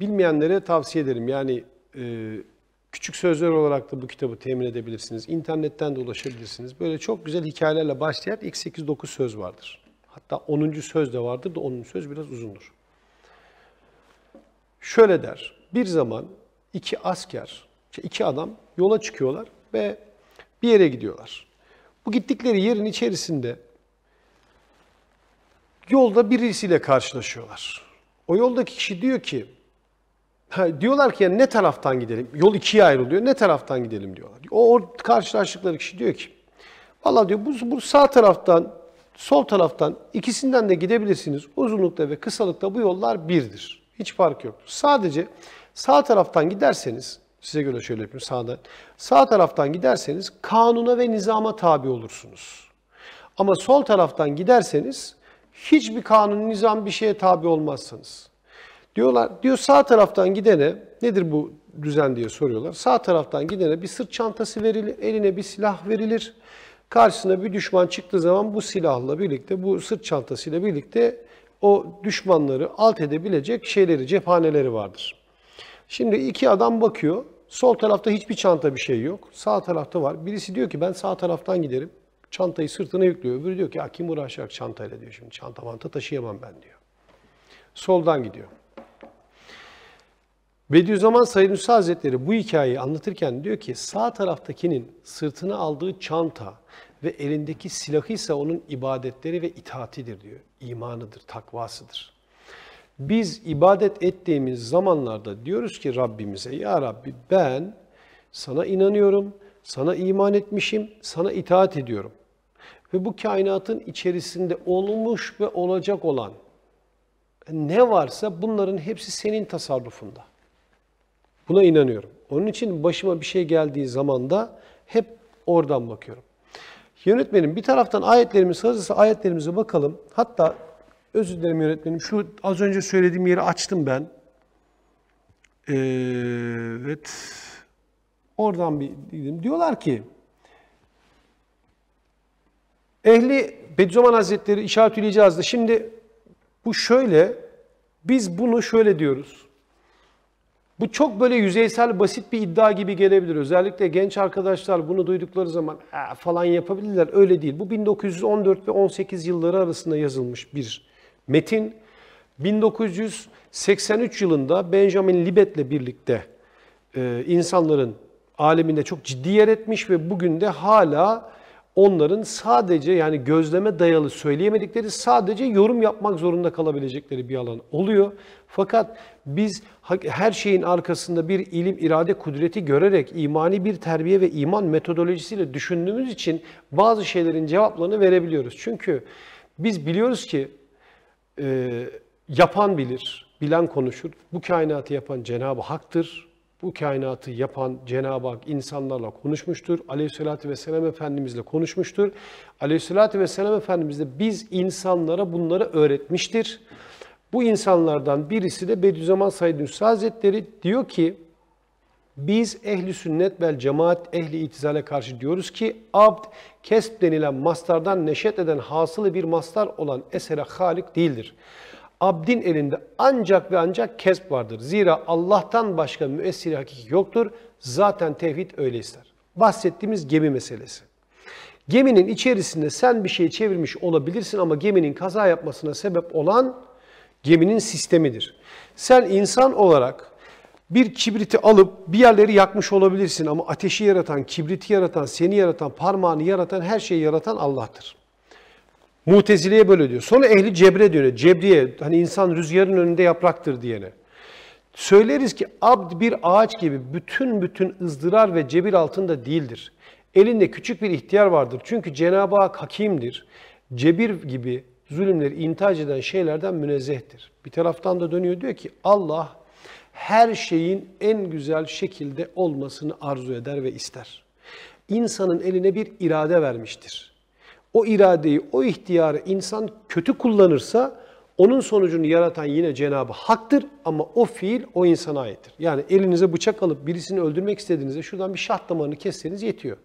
Bilmeyenlere tavsiye ederim. Yani e, küçük sözler olarak da bu kitabı temin edebilirsiniz. İnternetten de ulaşabilirsiniz. Böyle çok güzel hikayelerle başlayan ilk 8-9 söz vardır. Hatta 10. söz de vardır da 10. söz biraz uzundur. Şöyle der. Bir zaman iki asker, şey, iki adam yola çıkıyorlar ve bir yere gidiyorlar. Bu gittikleri yerin içerisinde yolda birisiyle karşılaşıyorlar. O yoldaki kişi diyor ki diyorlar ki yani ne taraftan gidelim? Yol ikiye ayrılıyor. Ne taraftan gidelim diyorlar. O, o karşılaştıkları kişi diyor ki valla diyor bu, bu sağ taraftan sol taraftan ikisinden de gidebilirsiniz. Uzunlukta ve kısalıkta bu yollar birdir. Hiç fark yok. Sadece sağ taraftan giderseniz size göre şöyle yapayım sağdan. Sağ taraftan giderseniz kanuna ve nizama tabi olursunuz. Ama sol taraftan giderseniz hiçbir kanun, nizam bir şeye tabi olmazsınız. Diyorlar, diyor sağ taraftan gidene, nedir bu düzen diye soruyorlar. Sağ taraftan gidene bir sırt çantası verilir, eline bir silah verilir. Karşısına bir düşman çıktığı zaman bu silahla birlikte, bu sırt çantasıyla birlikte o düşmanları alt edebilecek şeyleri, cephaneleri vardır. Şimdi iki adam bakıyor. Sol tarafta hiçbir çanta bir şey yok. Sağ tarafta var. Birisi diyor ki ben sağ taraftan giderim. Çantayı sırtına yüklüyor. Öbürü diyor ki ya kim uğraşacak çantayla diyor şimdi. Çanta manta taşıyamam ben diyor. Soldan gidiyor. Bediüzzaman Said Nursi Hazretleri bu hikayeyi anlatırken diyor ki sağ taraftakinin sırtına aldığı çanta ve elindeki silahı ise onun ibadetleri ve itaatidir diyor. İmanıdır, takvasıdır. Biz ibadet ettiğimiz zamanlarda diyoruz ki Rabbimize ya Rabbi ben sana inanıyorum, sana iman etmişim, sana itaat ediyorum. Ve bu kainatın içerisinde olmuş ve olacak olan ne varsa bunların hepsi senin tasarrufunda. Buna inanıyorum. Onun için başıma bir şey geldiği zaman da hep oradan bakıyorum. Yönetmenim bir taraftan ayetlerimiz hazırsa ayetlerimize bakalım. Hatta özür dilerim yönetmenim şu az önce söylediğim yeri açtım ben. Ee, evet. Oradan bir dedim. Diyorlar ki Ehli Bediüzzaman Hazretleri İşaret-ül şimdi bu şöyle biz bunu şöyle diyoruz. Bu çok böyle yüzeysel basit bir iddia gibi gelebilir. Özellikle genç arkadaşlar bunu duydukları zaman e, falan yapabilirler. Öyle değil. Bu 1914 ve 18 yılları arasında yazılmış bir metin. 1983 yılında Benjamin Libet'le birlikte e, insanların aleminde çok ciddi yer etmiş ve bugün de hala onların sadece yani gözleme dayalı söyleyemedikleri sadece yorum yapmak zorunda kalabilecekleri bir alan oluyor. Fakat biz her şeyin arkasında bir ilim, irade, kudreti görerek imani bir terbiye ve iman metodolojisiyle düşündüğümüz için bazı şeylerin cevaplarını verebiliyoruz. Çünkü biz biliyoruz ki e, yapan bilir, bilen konuşur. Bu kainatı yapan Cenab-ı Hak'tır bu kainatı yapan Cenab-ı Hak insanlarla konuşmuştur. Aleyhisselatü Vesselam Efendimizle konuşmuştur. Aleyhisselatü Vesselam Efendimiz de biz insanlara bunları öğretmiştir. Bu insanlardan birisi de Bediüzzaman Said Nursi Hazretleri diyor ki biz ehli sünnet vel cemaat ehli itizale karşı diyoruz ki abd kesb denilen mastardan neşet eden hasılı bir mastar olan esere halik değildir. Abdin elinde ancak ve ancak kesb vardır. Zira Allah'tan başka müessir hakiki yoktur. Zaten tevhid öyle ister. Bahsettiğimiz gemi meselesi. Geminin içerisinde sen bir şey çevirmiş olabilirsin ama geminin kaza yapmasına sebep olan geminin sistemidir. Sen insan olarak bir kibriti alıp bir yerleri yakmış olabilirsin ama ateşi yaratan, kibriti yaratan, seni yaratan, parmağını yaratan, her şeyi yaratan Allah'tır. Mutezile'ye böyle diyor. Sonra ehli cebre diyor. Cebriye hani insan rüzgarın önünde yapraktır diyene. Söyleriz ki abd bir ağaç gibi bütün bütün ızdırar ve cebir altında değildir. Elinde küçük bir ihtiyar vardır. Çünkü Cenab-ı Hak hakimdir. Cebir gibi zulümleri intihac eden şeylerden münezzehtir. Bir taraftan da dönüyor diyor ki Allah her şeyin en güzel şekilde olmasını arzu eder ve ister. İnsanın eline bir irade vermiştir o iradeyi, o ihtiyarı insan kötü kullanırsa onun sonucunu yaratan yine Cenabı Hak'tır ama o fiil o insana aittir. Yani elinize bıçak alıp birisini öldürmek istediğinizde şuradan bir şah damarını kesseniz yetiyor.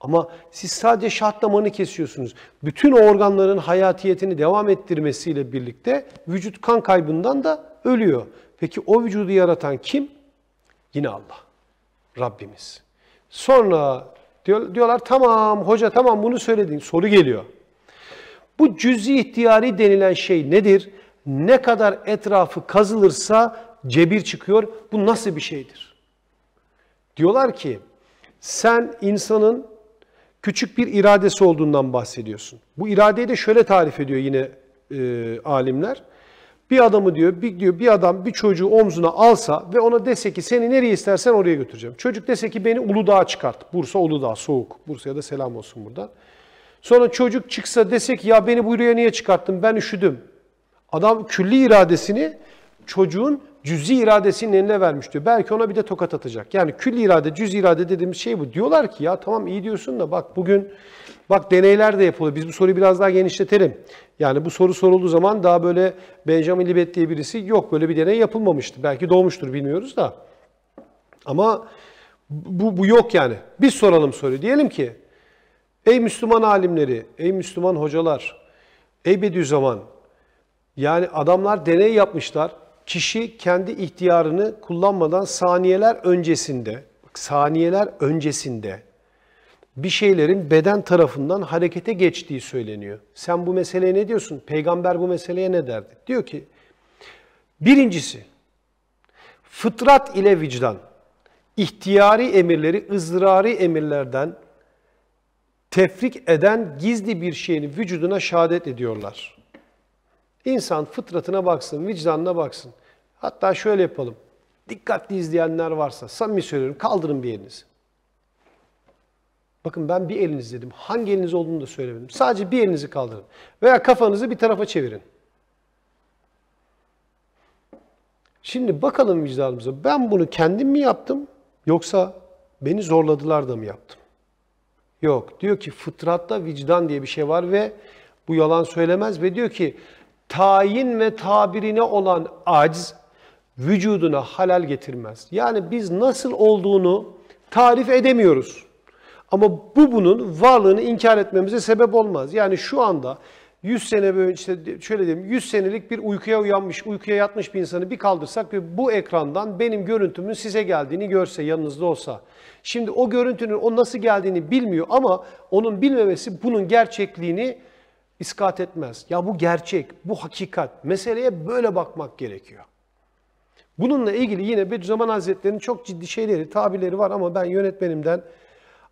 Ama siz sadece şah damarını kesiyorsunuz. Bütün o organların hayatiyetini devam ettirmesiyle birlikte vücut kan kaybından da ölüyor. Peki o vücudu yaratan kim? Yine Allah. Rabbimiz. Sonra Diyor, diyorlar tamam hoca tamam bunu söyledin. Soru geliyor. Bu cüz'i ihtiyari denilen şey nedir? Ne kadar etrafı kazılırsa cebir çıkıyor. Bu nasıl bir şeydir? Diyorlar ki sen insanın küçük bir iradesi olduğundan bahsediyorsun. Bu iradeyi de şöyle tarif ediyor yine e, alimler. Bir adamı diyor, bir, diyor bir adam bir çocuğu omzuna alsa ve ona dese ki seni nereye istersen oraya götüreceğim. Çocuk dese ki beni Uludağ'a çıkart. Bursa Uludağ soğuk. Bursa'ya da selam olsun buradan. Sonra çocuk çıksa dese ki ya beni buraya niye çıkarttın ben üşüdüm. Adam külli iradesini çocuğun cüzi iradesinin eline vermiş diyor. Belki ona bir de tokat atacak. Yani külli irade, cüz irade dediğimiz şey bu. Diyorlar ki ya tamam iyi diyorsun da bak bugün bak deneyler de yapılıyor. Biz bu soruyu biraz daha genişletelim. Yani bu soru sorulduğu zaman daha böyle Benjamin Libet diye birisi yok böyle bir deney yapılmamıştı. Belki doğmuştur bilmiyoruz da. Ama bu, bu yok yani. Biz soralım soruyu. Diyelim ki ey Müslüman alimleri, ey Müslüman hocalar, ey Bediüzzaman yani adamlar deney yapmışlar kişi kendi ihtiyarını kullanmadan saniyeler öncesinde, saniyeler öncesinde bir şeylerin beden tarafından harekete geçtiği söyleniyor. Sen bu meseleye ne diyorsun? Peygamber bu meseleye ne derdi? Diyor ki, birincisi, fıtrat ile vicdan, ihtiyari emirleri, ızdırari emirlerden tefrik eden gizli bir şeyin vücuduna şehadet ediyorlar. İnsan fıtratına baksın, vicdanına baksın. Hatta şöyle yapalım. Dikkatli izleyenler varsa, samimi söylüyorum, kaldırın bir elinizi. Bakın ben bir eliniz dedim. Hangi eliniz olduğunu da söylemedim. Sadece bir elinizi kaldırın. Veya kafanızı bir tarafa çevirin. Şimdi bakalım vicdanımıza. Ben bunu kendim mi yaptım yoksa beni zorladılar da mı yaptım? Yok. Diyor ki fıtratta vicdan diye bir şey var ve bu yalan söylemez ve diyor ki tayin ve tabirine olan acz vücuduna halal getirmez. Yani biz nasıl olduğunu tarif edemiyoruz. Ama bu bunun varlığını inkar etmemize sebep olmaz. Yani şu anda 100 sene böyle işte şöyle diyeyim 100 senelik bir uykuya uyanmış, uykuya yatmış bir insanı bir kaldırsak ve bu ekrandan benim görüntümün size geldiğini görse yanınızda olsa. Şimdi o görüntünün o nasıl geldiğini bilmiyor ama onun bilmemesi bunun gerçekliğini iskat etmez. Ya bu gerçek, bu hakikat. Meseleye böyle bakmak gerekiyor. Bununla ilgili yine zaman Hazretleri'nin çok ciddi şeyleri, tabirleri var ama ben yönetmenimden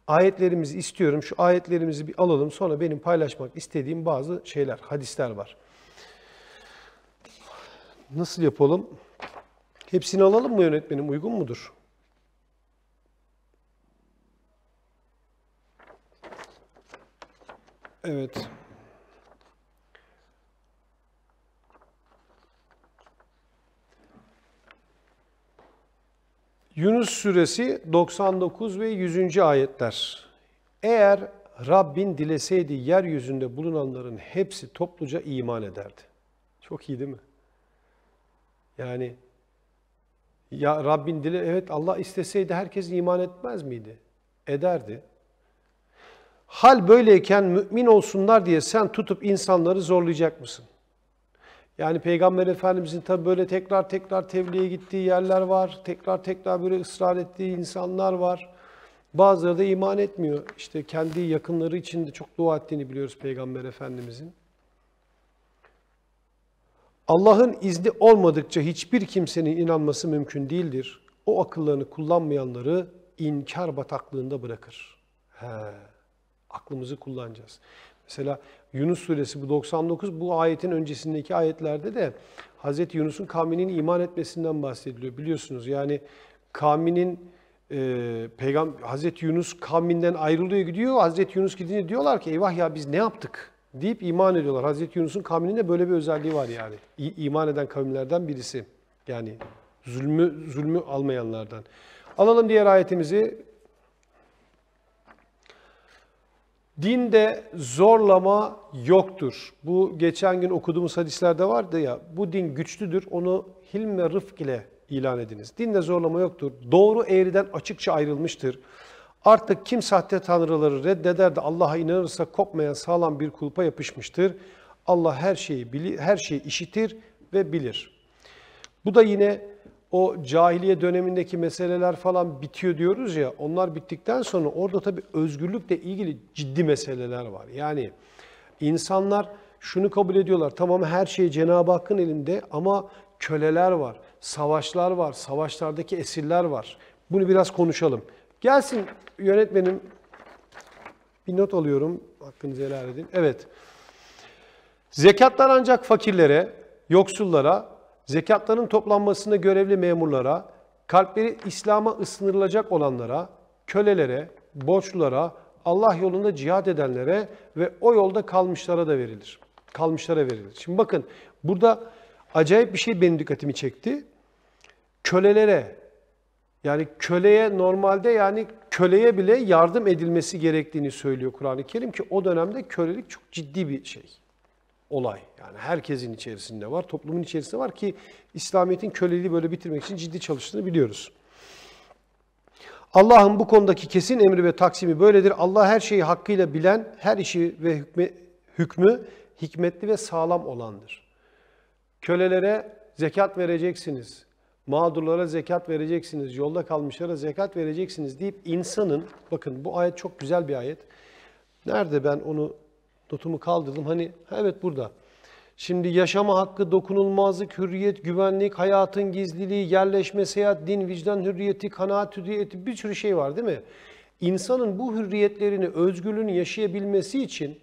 ayetlerimizi istiyorum. Şu ayetlerimizi bir alalım. Sonra benim paylaşmak istediğim bazı şeyler, hadisler var. Nasıl yapalım? Hepsini alalım mı yönetmenim? Uygun mudur? Evet. Yunus suresi 99 ve 100. ayetler. Eğer Rabbin dileseydi yeryüzünde bulunanların hepsi topluca iman ederdi. Çok iyi değil mi? Yani ya Rabbin dile evet Allah isteseydi herkes iman etmez miydi? Ederdi. Hal böyleyken mümin olsunlar diye sen tutup insanları zorlayacak mısın? Yani Peygamber Efendimizin tabi böyle tekrar tekrar tebliğe gittiği yerler var. Tekrar tekrar böyle ısrar ettiği insanlar var. Bazıları da iman etmiyor. İşte kendi yakınları için de çok dua ettiğini biliyoruz Peygamber Efendimizin. Allah'ın izni olmadıkça hiçbir kimsenin inanması mümkün değildir. O akıllarını kullanmayanları inkar bataklığında bırakır. He, aklımızı kullanacağız. Mesela Yunus suresi bu 99 bu ayetin öncesindeki ayetlerde de Hz. Yunus'un kavminin iman etmesinden bahsediliyor biliyorsunuz. Yani kavminin e, peygam Hz. Yunus kavminden ayrılıyor gidiyor. Hz. Yunus gidince diyorlar ki eyvah ya biz ne yaptık deyip iman ediyorlar. Hz. Yunus'un kavminin de böyle bir özelliği var yani. İ, iman eden kavimlerden birisi. Yani zulmü zulmü almayanlardan. Alalım diğer ayetimizi Dinde zorlama yoktur. Bu geçen gün okuduğumuz hadislerde vardı ya, bu din güçlüdür, onu hilm ve rıfk ile ilan ediniz. Dinde zorlama yoktur. Doğru eğriden açıkça ayrılmıştır. Artık kim sahte tanrıları reddeder de Allah'a inanırsa kopmayan sağlam bir kulpa yapışmıştır. Allah her şeyi bilir, her şeyi işitir ve bilir. Bu da yine o cahiliye dönemindeki meseleler falan bitiyor diyoruz ya, onlar bittikten sonra orada tabii özgürlükle ilgili ciddi meseleler var. Yani insanlar şunu kabul ediyorlar, tamam her şey Cenab-ı Hakk'ın elinde ama köleler var, savaşlar var, savaşlardaki esirler var. Bunu biraz konuşalım. Gelsin yönetmenim, bir not alıyorum, hakkınızı helal edin. Evet, zekatlar ancak fakirlere, yoksullara, zekatların toplanmasında görevli memurlara, kalpleri İslam'a ısınırılacak olanlara, kölelere, borçlulara, Allah yolunda cihad edenlere ve o yolda kalmışlara da verilir. Kalmışlara verilir. Şimdi bakın burada acayip bir şey benim dikkatimi çekti. Kölelere yani köleye normalde yani köleye bile yardım edilmesi gerektiğini söylüyor Kur'an-ı Kerim ki o dönemde kölelik çok ciddi bir şey olay. Yani herkesin içerisinde var, toplumun içerisinde var ki İslamiyet'in köleliği böyle bitirmek için ciddi çalıştığını biliyoruz. Allah'ın bu konudaki kesin emri ve taksimi böyledir. Allah her şeyi hakkıyla bilen, her işi ve hükmü, hükmü hikmetli ve sağlam olandır. Kölelere zekat vereceksiniz, mağdurlara zekat vereceksiniz, yolda kalmışlara zekat vereceksiniz deyip insanın, bakın bu ayet çok güzel bir ayet. Nerede ben onu Notumu kaldırdım. Hani evet burada. Şimdi yaşama hakkı, dokunulmazlık, hürriyet, güvenlik, hayatın gizliliği, yerleşme, seyahat, din, vicdan hürriyeti, kanaat hürriyeti bir sürü şey var değil mi? İnsanın bu hürriyetlerini, özgürlüğünü yaşayabilmesi için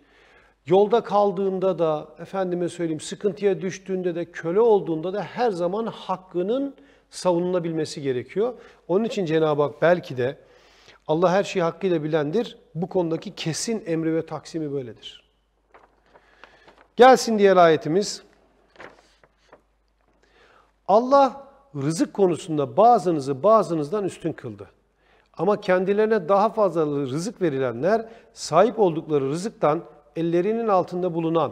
yolda kaldığında da, efendime söyleyeyim sıkıntıya düştüğünde de, köle olduğunda da her zaman hakkının savunulabilmesi gerekiyor. Onun için Cenab-ı Hak belki de Allah her şeyi hakkıyla bilendir. Bu konudaki kesin emri ve taksimi böyledir. Gelsin diğer ayetimiz. Allah rızık konusunda bazınızı bazınızdan üstün kıldı. Ama kendilerine daha fazla rızık verilenler sahip oldukları rızıktan ellerinin altında bulunan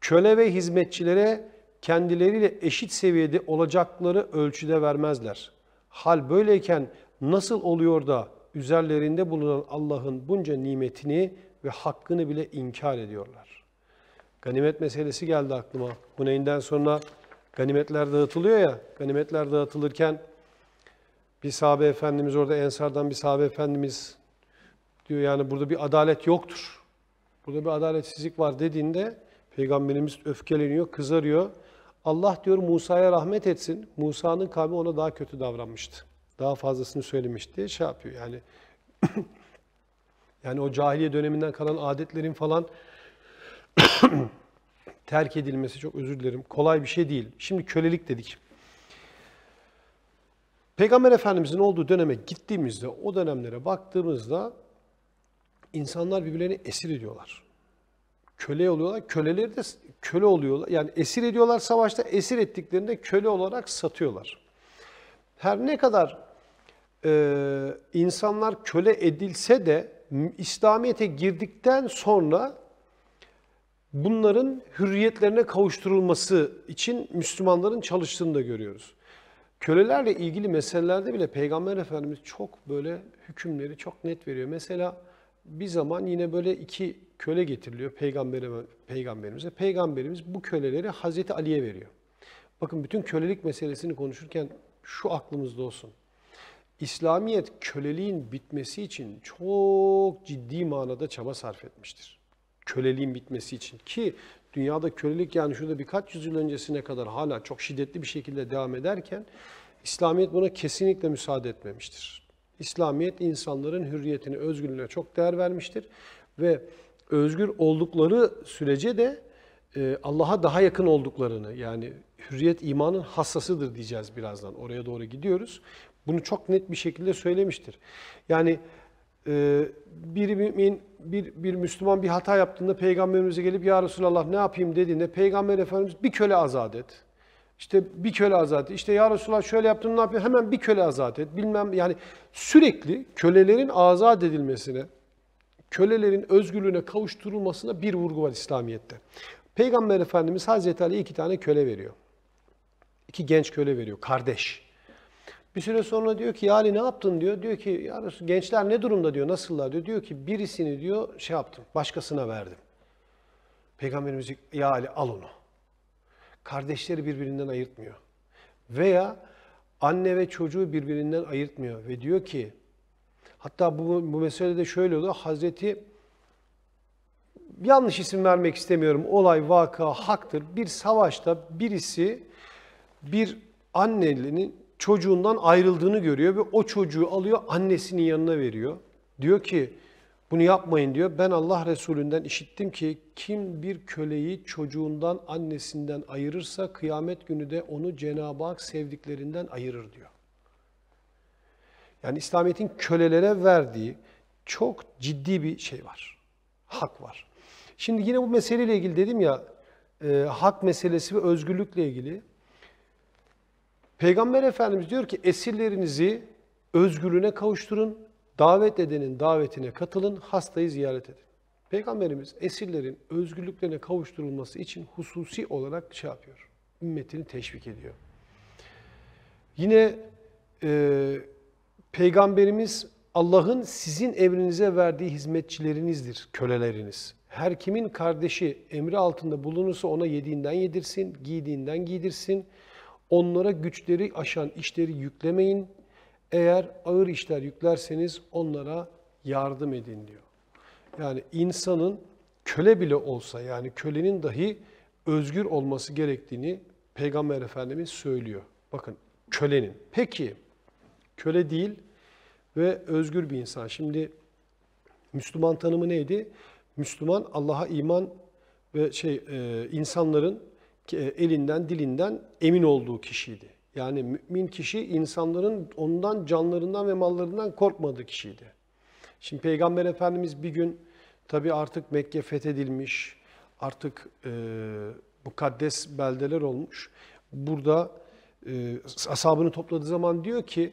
köle ve hizmetçilere kendileriyle eşit seviyede olacakları ölçüde vermezler. Hal böyleyken nasıl oluyor da üzerlerinde bulunan Allah'ın bunca nimetini ve hakkını bile inkar ediyorlar? Ganimet meselesi geldi aklıma. Huneyn'den sonra ganimetler dağıtılıyor ya. Ganimetler dağıtılırken bir sahabe efendimiz orada Ensar'dan bir sahabe efendimiz diyor yani burada bir adalet yoktur. Burada bir adaletsizlik var dediğinde peygamberimiz öfkeleniyor, kızarıyor. Allah diyor Musa'ya rahmet etsin. Musa'nın kavmi ona daha kötü davranmıştı. Daha fazlasını söylemişti diye şey yapıyor. Yani yani o cahiliye döneminden kalan adetlerin falan terk edilmesi çok özür dilerim. Kolay bir şey değil. Şimdi kölelik dedik. Peygamber Efendimizin olduğu döneme gittiğimizde, o dönemlere baktığımızda insanlar birbirlerini esir ediyorlar. Köle oluyorlar. Köleleri de köle oluyorlar. Yani esir ediyorlar savaşta. Esir ettiklerinde köle olarak satıyorlar. Her ne kadar e, insanlar köle edilse de İslamiyet'e girdikten sonra bunların hürriyetlerine kavuşturulması için Müslümanların çalıştığını da görüyoruz. Kölelerle ilgili meselelerde bile Peygamber Efendimiz çok böyle hükümleri çok net veriyor. Mesela bir zaman yine böyle iki köle getiriliyor Peygamber, peygamberimize. Peygamberimiz bu köleleri Hazreti Ali'ye veriyor. Bakın bütün kölelik meselesini konuşurken şu aklımızda olsun. İslamiyet köleliğin bitmesi için çok ciddi manada çaba sarf etmiştir köleliğin bitmesi için ki dünyada kölelik yani şurada birkaç yüzyıl öncesine kadar hala çok şiddetli bir şekilde devam ederken İslamiyet buna kesinlikle müsaade etmemiştir. İslamiyet insanların hürriyetini, özgürlüğüne çok değer vermiştir ve özgür oldukları sürece de e, Allah'a daha yakın olduklarını yani hürriyet imanın hassasıdır diyeceğiz birazdan. Oraya doğru gidiyoruz. Bunu çok net bir şekilde söylemiştir. Yani ee, bir mümin, bir, bir Müslüman bir hata yaptığında peygamberimize gelip ya Resulallah ne yapayım dediğinde peygamber Efendimiz bir köle azat et. İşte bir köle azat et. İşte ya Resulallah şöyle yaptım ne yapayım hemen bir köle azat et. Bilmem yani sürekli kölelerin azat edilmesine, kölelerin özgürlüğüne kavuşturulmasına bir vurgu var İslamiyet'te. Peygamber Efendimiz Hazreti Ali iki tane köle veriyor. İki genç köle veriyor, kardeş. Bir süre sonra diyor ki yani ne yaptın diyor. Diyor ki ya gençler ne durumda diyor, nasıllar diyor. Diyor ki birisini diyor şey yaptım, başkasına verdim. Peygamberimiz diyor ya Ali al onu. Kardeşleri birbirinden ayırtmıyor. Veya anne ve çocuğu birbirinden ayırtmıyor ve diyor ki hatta bu, bu meselede şöyle oluyor. Hazreti yanlış isim vermek istemiyorum. Olay vaka haktır. Bir savaşta birisi bir annenin çocuğundan ayrıldığını görüyor ve o çocuğu alıyor annesinin yanına veriyor. Diyor ki bunu yapmayın diyor. Ben Allah Resulü'nden işittim ki kim bir köleyi çocuğundan annesinden ayırırsa kıyamet günü de onu Cenab-ı Hak sevdiklerinden ayırır diyor. Yani İslamiyet'in kölelere verdiği çok ciddi bir şey var. Hak var. Şimdi yine bu meseleyle ilgili dedim ya, e, hak meselesi ve özgürlükle ilgili. Peygamber Efendimiz diyor ki esirlerinizi özgürlüğüne kavuşturun, davet edenin davetine katılın, hastayı ziyaret edin. Peygamberimiz esirlerin özgürlüklerine kavuşturulması için hususi olarak şey yapıyor, ümmetini teşvik ediyor. Yine e, Peygamberimiz Allah'ın sizin evrinize verdiği hizmetçilerinizdir, köleleriniz. Her kimin kardeşi emri altında bulunursa ona yediğinden yedirsin, giydiğinden giydirsin.'' Onlara güçleri aşan işleri yüklemeyin. Eğer ağır işler yüklerseniz onlara yardım edin diyor. Yani insanın köle bile olsa yani kölenin dahi özgür olması gerektiğini Peygamber Efendimiz söylüyor. Bakın kölenin. Peki köle değil ve özgür bir insan. Şimdi Müslüman tanımı neydi? Müslüman Allah'a iman ve şey e, insanların e, elinden dilinden emin olduğu kişiydi. Yani mümin kişi insanların ondan canlarından ve mallarından korkmadığı kişiydi. Şimdi Peygamber Efendimiz bir gün tabi artık Mekke fethedilmiş, artık e, mukaddes beldeler olmuş. Burada e, asabını topladığı zaman diyor ki,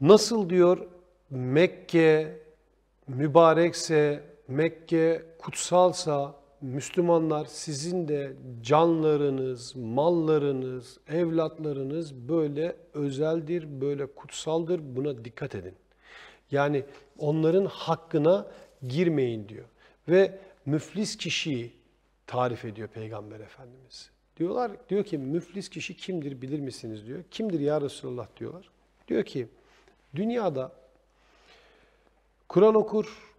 nasıl diyor Mekke mübarekse, Mekke kutsalsa, Müslümanlar sizin de canlarınız, mallarınız, evlatlarınız böyle özeldir, böyle kutsaldır. Buna dikkat edin. Yani onların hakkına girmeyin diyor. Ve müflis kişiyi tarif ediyor Peygamber Efendimiz. Diyorlar diyor ki müflis kişi kimdir bilir misiniz diyor. Kimdir ya Resulullah diyorlar. Diyor ki dünyada Kur'an okur,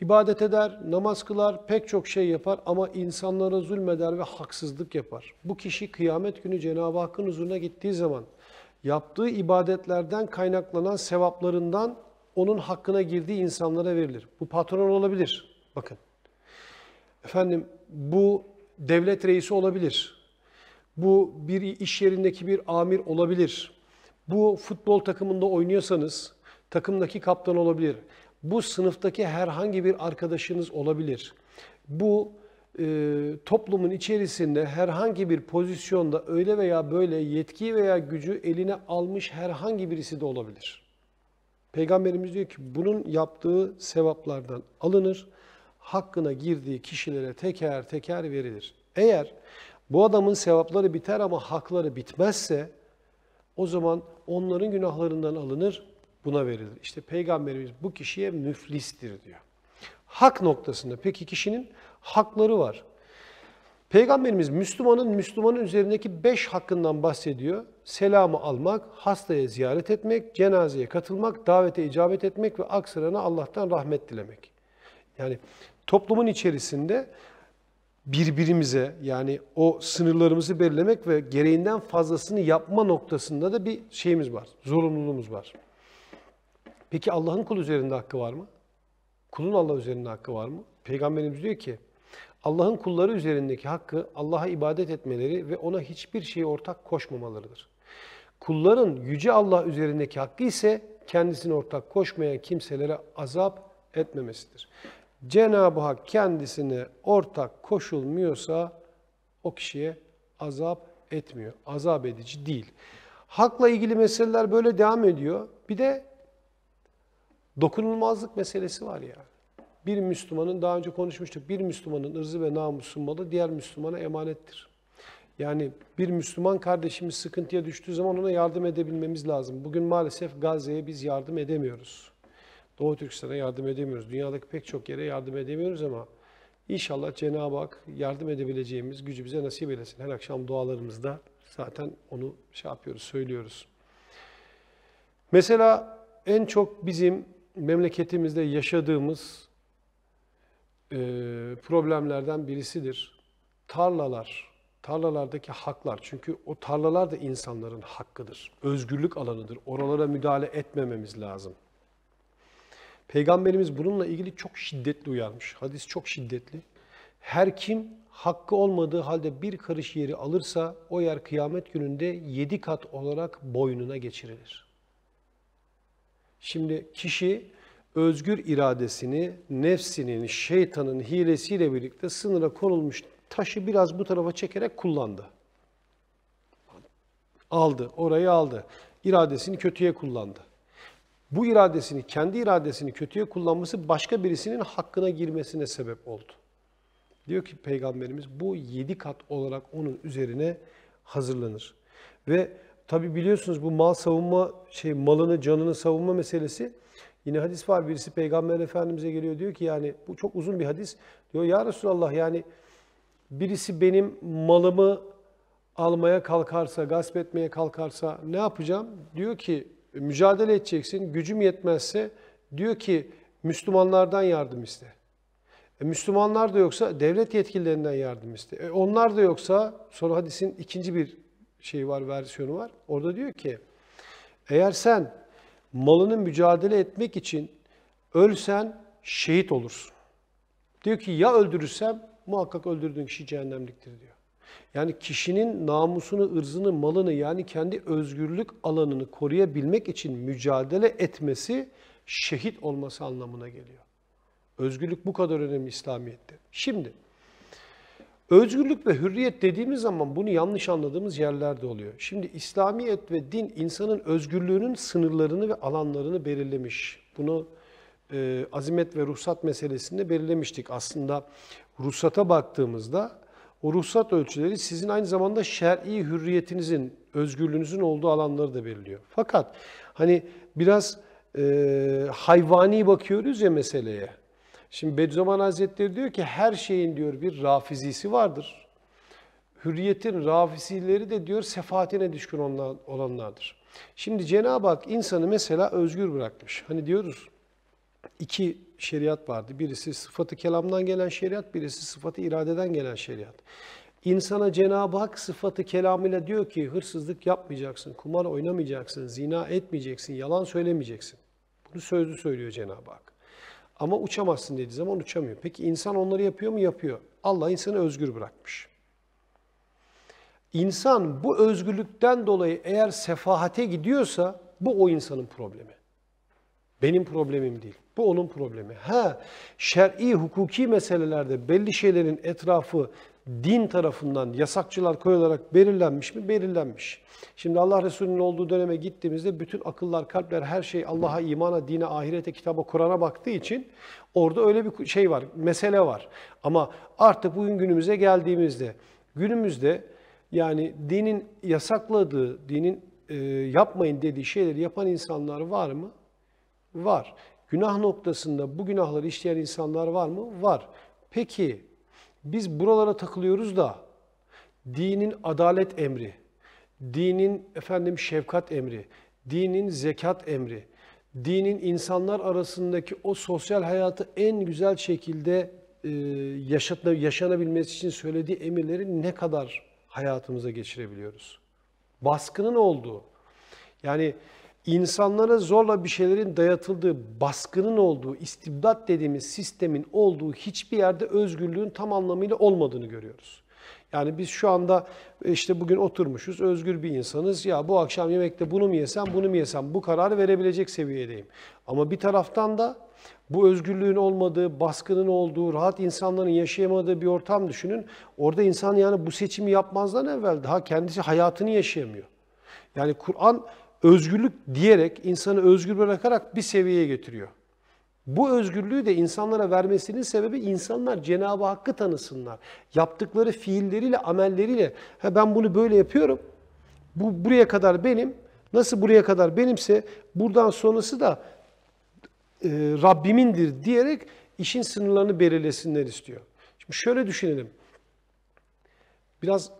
İbadet eder, namaz kılar, pek çok şey yapar ama insanlara zulmeder ve haksızlık yapar. Bu kişi kıyamet günü Cenab-ı Hakk'ın huzuruna gittiği zaman yaptığı ibadetlerden kaynaklanan sevaplarından onun hakkına girdiği insanlara verilir. Bu patron olabilir. Bakın. Efendim bu devlet reisi olabilir. Bu bir iş yerindeki bir amir olabilir. Bu futbol takımında oynuyorsanız takımdaki kaptan olabilir. Bu sınıftaki herhangi bir arkadaşınız olabilir. Bu e, toplumun içerisinde herhangi bir pozisyonda öyle veya böyle yetki veya gücü eline almış herhangi birisi de olabilir. Peygamberimiz diyor ki bunun yaptığı sevaplardan alınır, hakkına girdiği kişilere teker teker verilir. Eğer bu adamın sevapları biter ama hakları bitmezse o zaman onların günahlarından alınır, buna verilir. İşte Peygamberimiz bu kişiye müflistir diyor. Hak noktasında peki kişinin hakları var. Peygamberimiz Müslümanın Müslümanın üzerindeki beş hakkından bahsediyor. Selamı almak, hastaya ziyaret etmek, cenazeye katılmak, davete icabet etmek ve aksırana Allah'tan rahmet dilemek. Yani toplumun içerisinde birbirimize yani o sınırlarımızı belirlemek ve gereğinden fazlasını yapma noktasında da bir şeyimiz var, zorunluluğumuz var. Peki Allah'ın kul üzerinde hakkı var mı? Kulun Allah üzerinde hakkı var mı? Peygamberimiz diyor ki, Allah'ın kulları üzerindeki hakkı Allah'a ibadet etmeleri ve ona hiçbir şeyi ortak koşmamalarıdır. Kulların yüce Allah üzerindeki hakkı ise kendisine ortak koşmayan kimselere azap etmemesidir. Cenab-ı Hak kendisine ortak koşulmuyorsa o kişiye azap etmiyor. Azap edici değil. Hakla ilgili meseleler böyle devam ediyor. Bir de Dokunulmazlık meselesi var yani. Bir Müslümanın, daha önce konuşmuştuk, bir Müslümanın ırzı ve namusun malı diğer Müslümana emanettir. Yani bir Müslüman kardeşimiz sıkıntıya düştüğü zaman ona yardım edebilmemiz lazım. Bugün maalesef Gazze'ye biz yardım edemiyoruz. Doğu Türkistan'a yardım edemiyoruz. Dünyadaki pek çok yere yardım edemiyoruz ama inşallah Cenab-ı Hak yardım edebileceğimiz gücü bize nasip etsin. Her akşam dualarımızda zaten onu şey yapıyoruz, söylüyoruz. Mesela en çok bizim memleketimizde yaşadığımız e, problemlerden birisidir. Tarlalar, tarlalardaki haklar. Çünkü o tarlalar da insanların hakkıdır. Özgürlük alanıdır. Oralara müdahale etmememiz lazım. Peygamberimiz bununla ilgili çok şiddetli uyarmış. Hadis çok şiddetli. Her kim hakkı olmadığı halde bir karış yeri alırsa o yer kıyamet gününde yedi kat olarak boynuna geçirilir. Şimdi kişi özgür iradesini, nefsinin, şeytanın hilesiyle birlikte sınıra konulmuş taşı biraz bu tarafa çekerek kullandı. Aldı, orayı aldı. İradesini kötüye kullandı. Bu iradesini, kendi iradesini kötüye kullanması başka birisinin hakkına girmesine sebep oldu. Diyor ki Peygamberimiz bu yedi kat olarak onun üzerine hazırlanır. Ve Tabi biliyorsunuz bu mal savunma, şey malını, canını savunma meselesi. Yine hadis var. Birisi Peygamber Efendimiz'e geliyor diyor ki yani bu çok uzun bir hadis. Diyor ya Resulallah yani birisi benim malımı almaya kalkarsa, gasp etmeye kalkarsa ne yapacağım? Diyor ki mücadele edeceksin. Gücüm yetmezse diyor ki Müslümanlardan yardım iste. E, Müslümanlar da yoksa devlet yetkililerinden yardım iste. E, onlar da yoksa sonra hadisin ikinci bir şey var, versiyonu var. Orada diyor ki, eğer sen malının mücadele etmek için ölsen şehit olursun. Diyor ki ya öldürürsem muhakkak öldürdüğün kişi cehennemliktir diyor. Yani kişinin namusunu, ırzını, malını yani kendi özgürlük alanını koruyabilmek için mücadele etmesi şehit olması anlamına geliyor. Özgürlük bu kadar önemli İslamiyet'te. Şimdi Özgürlük ve hürriyet dediğimiz zaman bunu yanlış anladığımız yerlerde oluyor. Şimdi İslamiyet ve din insanın özgürlüğünün sınırlarını ve alanlarını belirlemiş. Bunu e, azimet ve ruhsat meselesinde belirlemiştik. Aslında ruhsata baktığımızda o ruhsat ölçüleri sizin aynı zamanda şer'i hürriyetinizin, özgürlüğünüzün olduğu alanları da belirliyor. Fakat hani biraz e, hayvani bakıyoruz ya meseleye. Şimdi Bediüzzaman Hazretleri diyor ki her şeyin diyor bir rafizisi vardır. Hürriyetin rafizileri de diyor sefaatine düşkün olanlardır. Şimdi Cenab-ı Hak insanı mesela özgür bırakmış. Hani diyoruz iki şeriat vardı. Birisi sıfatı kelamdan gelen şeriat, birisi sıfatı iradeden gelen şeriat. İnsana Cenab-ı Hak sıfatı kelamıyla diyor ki hırsızlık yapmayacaksın, kumar oynamayacaksın, zina etmeyeceksin, yalan söylemeyeceksin. Bunu sözlü söylüyor Cenab-ı Hak. Ama uçamazsın dediği zaman uçamıyor. Peki insan onları yapıyor mu? Yapıyor. Allah insanı özgür bırakmış. İnsan bu özgürlükten dolayı eğer sefahate gidiyorsa bu o insanın problemi. Benim problemim değil. Bu onun problemi. Ha, şer'i, hukuki meselelerde belli şeylerin etrafı din tarafından yasakçılar koyularak belirlenmiş mi? Belirlenmiş. Şimdi Allah Resulü'nün olduğu döneme gittiğimizde bütün akıllar, kalpler, her şey Allah'a, imana, dine, ahirete, kitaba, Kur'an'a baktığı için orada öyle bir şey var, mesele var. Ama artık bugün günümüze geldiğimizde, günümüzde yani dinin yasakladığı, dinin e, yapmayın dediği şeyleri yapan insanlar var mı? Var. Günah noktasında bu günahları işleyen insanlar var mı? Var. Peki biz buralara takılıyoruz da dinin adalet emri, dinin efendim şefkat emri, dinin zekat emri, dinin insanlar arasındaki o sosyal hayatı en güzel şekilde e, yaşanabilmesi için söylediği emirleri ne kadar hayatımıza geçirebiliyoruz? Baskının olduğu. Yani insanlara zorla bir şeylerin dayatıldığı, baskının olduğu, istibdat dediğimiz sistemin olduğu hiçbir yerde özgürlüğün tam anlamıyla olmadığını görüyoruz. Yani biz şu anda e, işte bugün oturmuşuz, özgür bir insanız. Ya bu akşam yemekte bunu mu yesem, bunu mu yesem? Bu kararı verebilecek seviyedeyim. Ama bir taraftan da bu özgürlüğün olmadığı, baskının olduğu, rahat insanların yaşayamadığı bir ortam düşünün. Orada insan yani bu seçimi yapmazdan evvel daha kendisi hayatını yaşayamıyor. Yani Kur'an özgürlük diyerek, insanı özgür bırakarak bir seviyeye getiriyor. Bu özgürlüğü de insanlara vermesinin sebebi insanlar Cenab-ı Hakk'ı tanısınlar. Yaptıkları fiilleriyle, amelleriyle ha ben bunu böyle yapıyorum. Bu buraya kadar benim. Nasıl buraya kadar benimse buradan sonrası da e, Rabbimindir diyerek işin sınırlarını belirlesinler istiyor. Şimdi şöyle düşünelim. Biraz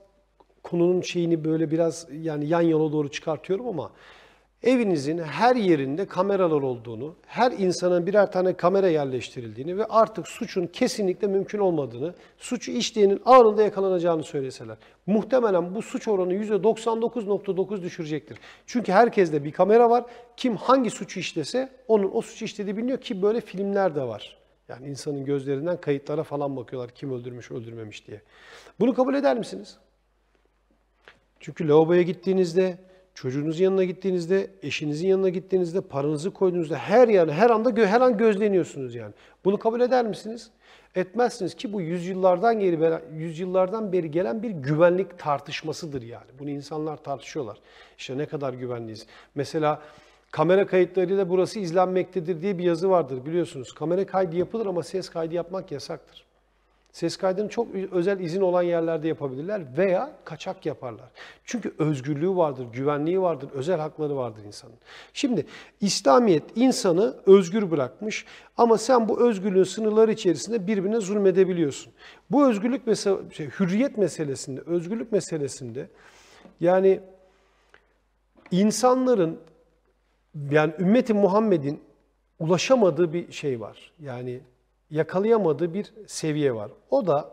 konunun şeyini böyle biraz yani yan yana doğru çıkartıyorum ama evinizin her yerinde kameralar olduğunu, her insana birer tane kamera yerleştirildiğini ve artık suçun kesinlikle mümkün olmadığını, suçu işleyenin anında yakalanacağını söyleseler. Muhtemelen bu suç oranı %99.9 düşürecektir. Çünkü herkeste bir kamera var. Kim hangi suçu işlese onun o suçu işlediği biliniyor ki böyle filmler de var. Yani insanın gözlerinden kayıtlara falan bakıyorlar kim öldürmüş öldürmemiş diye. Bunu kabul eder misiniz? Çünkü lavaboya gittiğinizde, çocuğunuzun yanına gittiğinizde, eşinizin yanına gittiğinizde, paranızı koyduğunuzda her yani her anda her an gözleniyorsunuz yani. Bunu kabul eder misiniz? Etmezsiniz ki bu yüzyıllardan geri yüzyıllardan beri gelen bir güvenlik tartışmasıdır yani. Bunu insanlar tartışıyorlar. İşte ne kadar güvenliyiz. Mesela kamera kayıtlarıyla burası izlenmektedir diye bir yazı vardır biliyorsunuz. Kamera kaydı yapılır ama ses kaydı yapmak yasaktır. Ses kaydını çok özel izin olan yerlerde yapabilirler veya kaçak yaparlar. Çünkü özgürlüğü vardır, güvenliği vardır, özel hakları vardır insanın. Şimdi İslamiyet insanı özgür bırakmış ama sen bu özgürlüğün sınırları içerisinde birbirine zulmedebiliyorsun. Bu özgürlük mesela şey, hürriyet meselesinde, özgürlük meselesinde yani insanların yani ümmeti Muhammed'in ulaşamadığı bir şey var. Yani yakalayamadığı bir seviye var. O da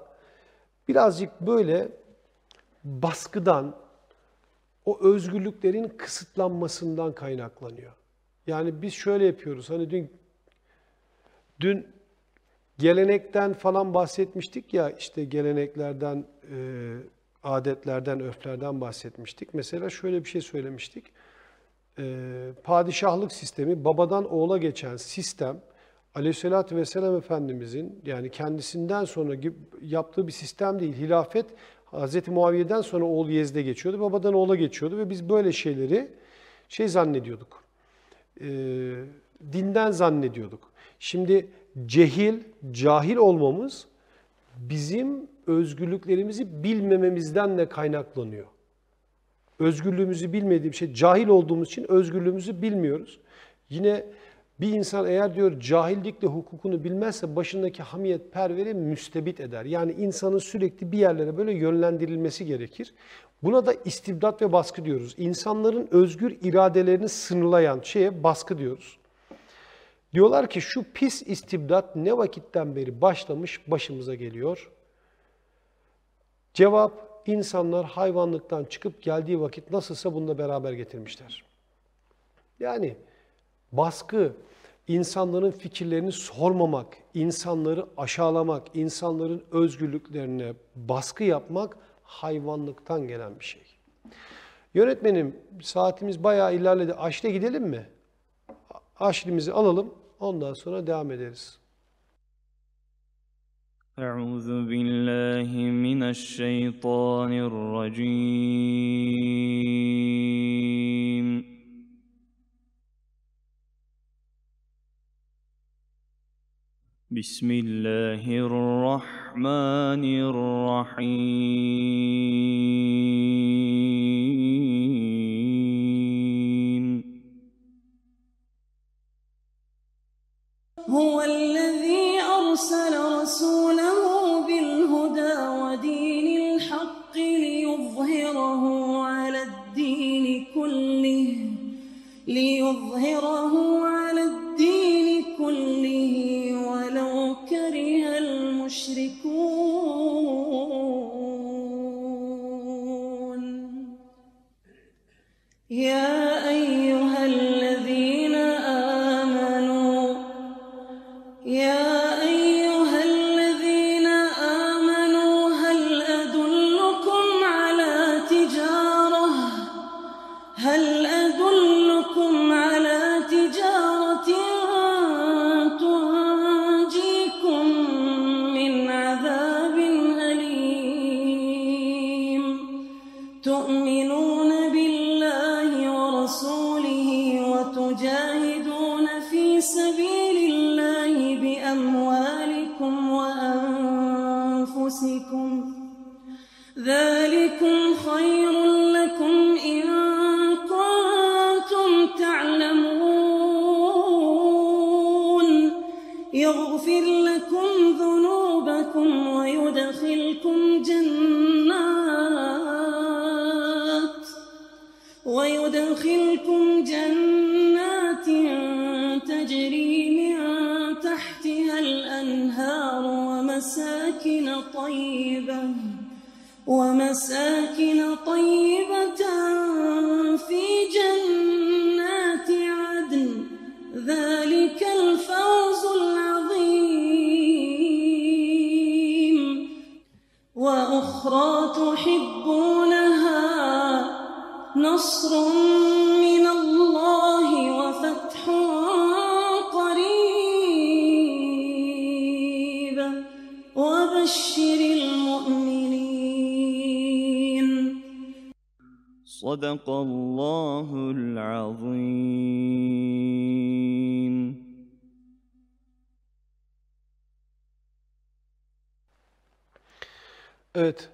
birazcık böyle baskıdan, o özgürlüklerin kısıtlanmasından kaynaklanıyor. Yani biz şöyle yapıyoruz. Hani dün dün gelenekten falan bahsetmiştik ya işte geleneklerden, e, adetlerden, örflerden bahsetmiştik. Mesela şöyle bir şey söylemiştik. E, padişahlık sistemi, babadan oğula geçen sistem Aleyhisselatü Vesselam Efendimizin yani kendisinden sonra yaptığı bir sistem değil. Hilafet Hz. Muaviye'den sonra oğul yezde geçiyordu, babadan oğula geçiyordu ve biz böyle şeyleri şey zannediyorduk, e, dinden zannediyorduk. Şimdi cehil, cahil olmamız bizim özgürlüklerimizi bilmememizden de kaynaklanıyor. Özgürlüğümüzü bilmediğim şey, cahil olduğumuz için özgürlüğümüzü bilmiyoruz. Yine bir insan eğer diyor cahillikle hukukunu bilmezse başındaki hamiyet perveri müstebit eder. Yani insanın sürekli bir yerlere böyle yönlendirilmesi gerekir. Buna da istibdat ve baskı diyoruz. İnsanların özgür iradelerini sınırlayan şeye baskı diyoruz. Diyorlar ki şu pis istibdat ne vakitten beri başlamış başımıza geliyor? Cevap insanlar hayvanlıktan çıkıp geldiği vakit nasılsa bununla beraber getirmişler. Yani baskı, insanların fikirlerini sormamak, insanları aşağılamak, insanların özgürlüklerine baskı yapmak hayvanlıktan gelen bir şey. Yönetmenim saatimiz bayağı ilerledi. Aşre gidelim mi? Aşrimizi alalım. Ondan sonra devam ederiz. أعوذ بالله من الشيطان الرجيم بسم الله الرحمن الرحيم هو الذي أرسل رسوله بالهدى ودين الحق ليظهره على الدين كله ليظهره يدخلكم جنات تجري من تحتها الأنهار ومساكن طيبة ومساكن طيبة في جنات عدن ذلك الفوز العظيم وأخرى تحبونها نصر Sadakallahul azim. Evet,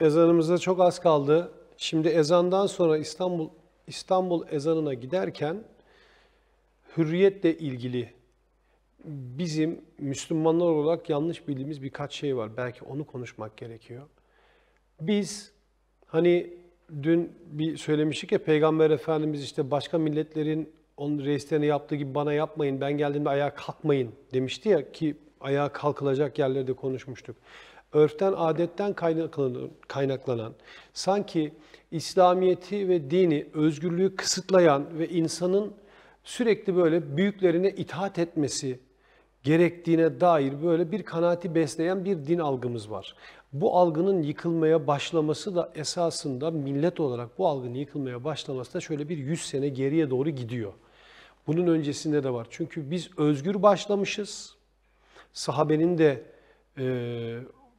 ezanımıza çok az kaldı. Şimdi ezandan sonra İstanbul İstanbul ezanına giderken hürriyetle ilgili bizim Müslümanlar olarak yanlış bildiğimiz birkaç şey var. Belki onu konuşmak gerekiyor. Biz hani dün bir söylemiştik ya Peygamber Efendimiz işte başka milletlerin onun reislerini yaptığı gibi bana yapmayın, ben geldiğimde ayağa kalkmayın demişti ya ki ayağa kalkılacak yerlerde konuşmuştuk. Örften, adetten kaynaklanan, sanki İslamiyeti ve dini özgürlüğü kısıtlayan ve insanın sürekli böyle büyüklerine itaat etmesi gerektiğine dair böyle bir kanaati besleyen bir din algımız var bu algının yıkılmaya başlaması da esasında millet olarak bu algının yıkılmaya başlaması da şöyle bir 100 sene geriye doğru gidiyor. Bunun öncesinde de var. Çünkü biz özgür başlamışız. Sahabenin de e,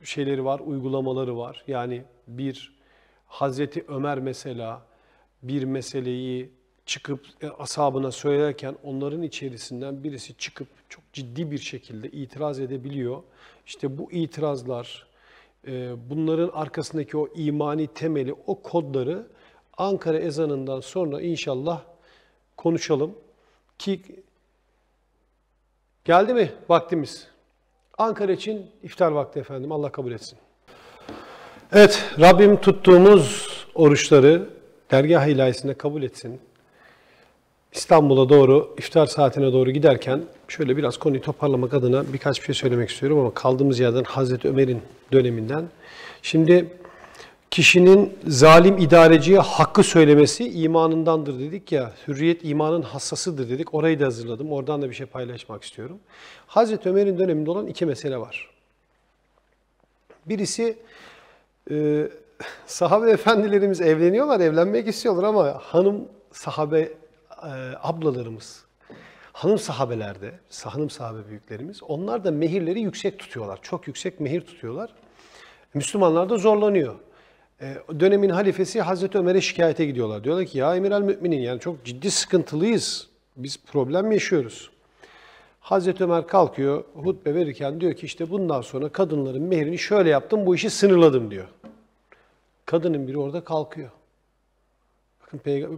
şeyleri var, uygulamaları var. Yani bir Hazreti Ömer mesela bir meseleyi çıkıp e, asabına söylerken onların içerisinden birisi çıkıp çok ciddi bir şekilde itiraz edebiliyor. İşte bu itirazlar ee, bunların arkasındaki o imani temeli, o kodları Ankara ezanından sonra inşallah konuşalım ki geldi mi vaktimiz? Ankara için iftar vakti efendim. Allah kabul etsin. Evet, Rabbim tuttuğumuz oruçları dergah ilahisinde kabul etsin. İstanbul'a doğru, iftar saatine doğru giderken şöyle biraz konuyu toparlamak adına birkaç bir şey söylemek istiyorum ama kaldığımız yerden Hazreti Ömer'in döneminden. Şimdi kişinin zalim idareciye hakkı söylemesi imanındandır dedik ya. Hürriyet imanın hassasıdır dedik. Orayı da hazırladım. Oradan da bir şey paylaşmak istiyorum. Hazreti Ömer'in döneminde olan iki mesele var. Birisi e, sahabe efendilerimiz evleniyorlar, evlenmek istiyorlar ama hanım sahabe e, ablalarımız, hanım sahabelerde, hanım sahabe büyüklerimiz onlar da mehirleri yüksek tutuyorlar. Çok yüksek mehir tutuyorlar. Müslümanlar da zorlanıyor. E, dönemin halifesi Hazreti Ömer'e şikayete gidiyorlar. Diyorlar ki ya Emir el Müminin yani çok ciddi sıkıntılıyız. Biz problem yaşıyoruz. Hazreti Ömer kalkıyor hutbe verirken diyor ki işte bundan sonra kadınların mehrini şöyle yaptım bu işi sınırladım diyor. Kadının biri orada kalkıyor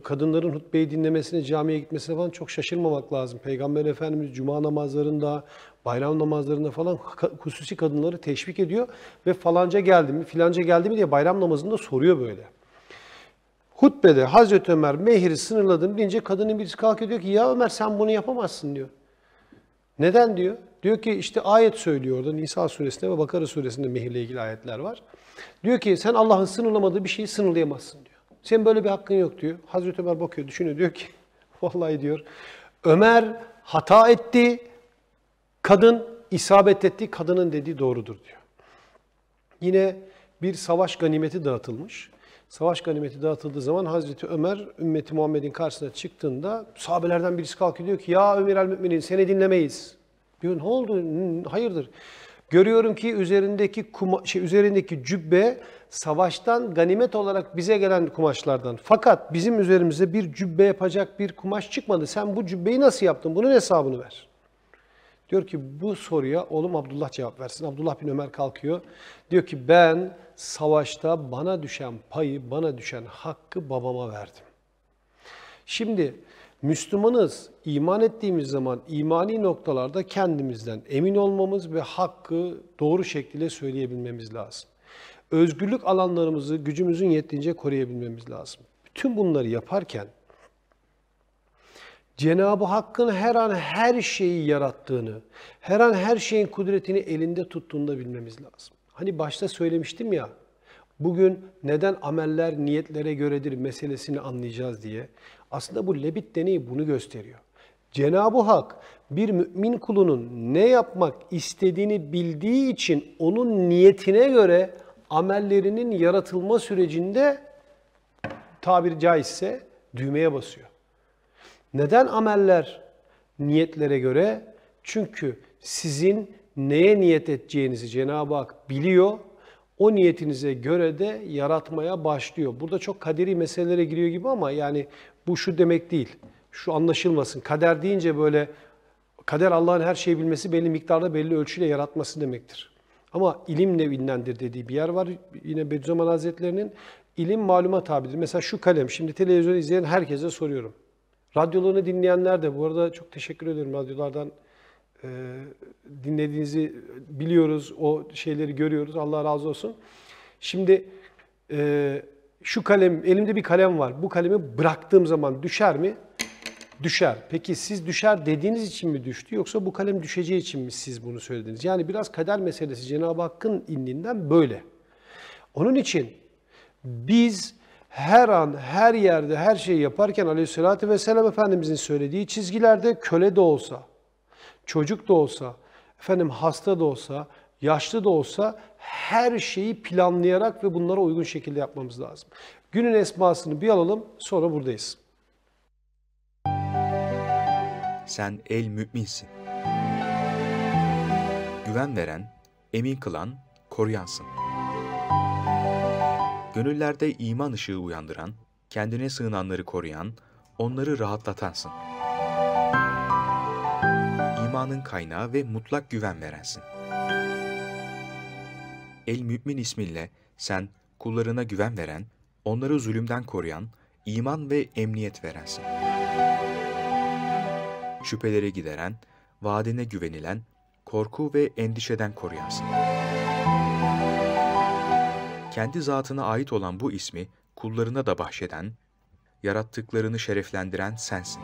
kadınların hutbeyi dinlemesine, camiye gitmesine falan çok şaşırmamak lazım. Peygamber Efendimiz cuma namazlarında, bayram namazlarında falan hususi kadınları teşvik ediyor ve falanca geldi mi, filanca geldi mi diye bayram namazında soruyor böyle. Hutbede Hazreti Ömer mehri sınırladım deyince kadının birisi kalkıyor diyor ki ya Ömer sen bunu yapamazsın diyor. Neden diyor? Diyor ki işte ayet söylüyor orada Nisa suresinde ve Bakara suresinde mehirle ilgili ayetler var. Diyor ki sen Allah'ın sınırlamadığı bir şeyi sınırlayamazsın diyor. Sen böyle bir hakkın yok diyor. Hazreti Ömer bakıyor, düşünüyor diyor ki vallahi diyor Ömer hata etti, kadın isabet etti, kadının dediği doğrudur diyor. Yine bir savaş ganimeti dağıtılmış. Savaş ganimeti dağıtıldığı zaman Hazreti Ömer ümmeti Muhammed'in karşısına çıktığında sahabelerden birisi kalkıyor diyor ki ya Ömer el Müminin seni dinlemeyiz. Diyor ne oldu? Hayırdır? Görüyorum ki üzerindeki kuma, şey, üzerindeki cübbe savaştan ganimet olarak bize gelen kumaşlardan. Fakat bizim üzerimize bir cübbe yapacak bir kumaş çıkmadı. Sen bu cübbeyi nasıl yaptın? Bunun hesabını ver. Diyor ki bu soruya oğlum Abdullah cevap versin. Abdullah bin Ömer kalkıyor. Diyor ki ben savaşta bana düşen payı, bana düşen hakkı babama verdim. Şimdi Müslümanız, iman ettiğimiz zaman imani noktalarda kendimizden emin olmamız ve hakkı doğru şekilde söyleyebilmemiz lazım özgürlük alanlarımızı gücümüzün yettiğince koruyabilmemiz lazım. Bütün bunları yaparken Cenab-ı Hakk'ın her an her şeyi yarattığını, her an her şeyin kudretini elinde tuttuğunu da bilmemiz lazım. Hani başta söylemiştim ya, bugün neden ameller niyetlere göredir meselesini anlayacağız diye. Aslında bu Lebit deneyi bunu gösteriyor. Cenab-ı Hak bir mümin kulunun ne yapmak istediğini bildiği için onun niyetine göre amellerinin yaratılma sürecinde tabiri caizse düğmeye basıyor. Neden ameller niyetlere göre? Çünkü sizin neye niyet edeceğinizi Cenab-ı Hak biliyor. O niyetinize göre de yaratmaya başlıyor. Burada çok kaderi meselelere giriyor gibi ama yani bu şu demek değil. Şu anlaşılmasın. Kader deyince böyle kader Allah'ın her şeyi bilmesi belli miktarda belli ölçüyle yaratması demektir. Ama ilim bilinendir dediği bir yer var. Yine Bediüzzaman Hazretleri'nin ilim maluma tabidir. Mesela şu kalem, şimdi televizyon izleyen herkese soruyorum. Radyolarını dinleyenler de, bu arada çok teşekkür ediyorum radyolardan e, dinlediğinizi biliyoruz, o şeyleri görüyoruz, Allah razı olsun. Şimdi e, şu kalem, elimde bir kalem var, bu kalemi bıraktığım zaman düşer mi? Düşer. Peki siz düşer dediğiniz için mi düştü yoksa bu kalem düşeceği için mi siz bunu söylediniz? Yani biraz kader meselesi Cenab-ı Hakk'ın indinden böyle. Onun için biz her an, her yerde, her şeyi yaparken aleyhissalatü vesselam Efendimizin söylediği çizgilerde köle de olsa, çocuk da olsa, efendim hasta da olsa, yaşlı da olsa her şeyi planlayarak ve bunlara uygun şekilde yapmamız lazım. Günün esmasını bir alalım sonra buradayız. sen el müminsin. Güven veren, emin kılan, koruyansın. Gönüllerde iman ışığı uyandıran, kendine sığınanları koruyan, onları rahatlatansın. İmanın kaynağı ve mutlak güven verensin. El Mümin isminle sen kullarına güven veren, onları zulümden koruyan, iman ve emniyet verensin.'' şüpheleri gideren, vaadine güvenilen, korku ve endişeden koruyansın. Kendi zatına ait olan bu ismi kullarına da bahşeden, yarattıklarını şereflendiren sensin.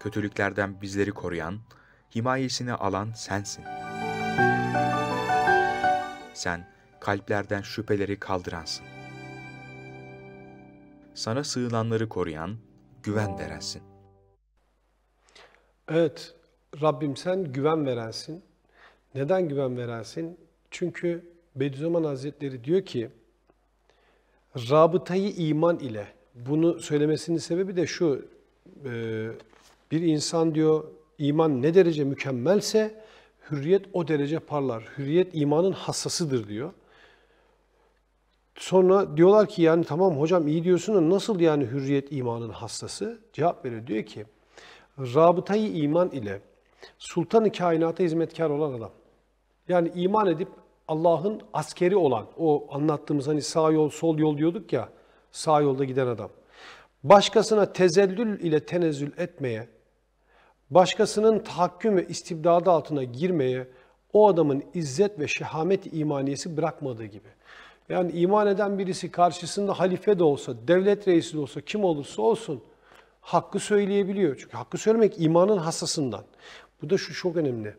Kötülüklerden bizleri koruyan, himayesini alan sensin. Sen kalplerden şüpheleri kaldıransın. Sana sığınanları koruyan, güven verensin. Evet, Rabbim sen güven verensin. Neden güven verensin? Çünkü Bediüzzaman Hazretleri diyor ki, rabıtayı iman ile, bunu söylemesinin sebebi de şu, e, bir insan diyor, iman ne derece mükemmelse, hürriyet o derece parlar. Hürriyet imanın hassasıdır diyor. Sonra diyorlar ki yani tamam hocam iyi diyorsun ama nasıl yani hürriyet imanın hastası? Cevap veriyor diyor ki rabıtayı iman ile sultanı kainata hizmetkar olan adam. Yani iman edip Allah'ın askeri olan o anlattığımız hani sağ yol sol yol diyorduk ya sağ yolda giden adam. Başkasına tezellül ile tenezül etmeye, başkasının tahakküm ve istibdadı altına girmeye o adamın izzet ve şehamet imaniyesi bırakmadığı gibi. Yani iman eden birisi karşısında halife de olsa, devlet reisi de olsa, kim olursa olsun hakkı söyleyebiliyor. Çünkü hakkı söylemek imanın hassasından. Bu da şu çok önemli.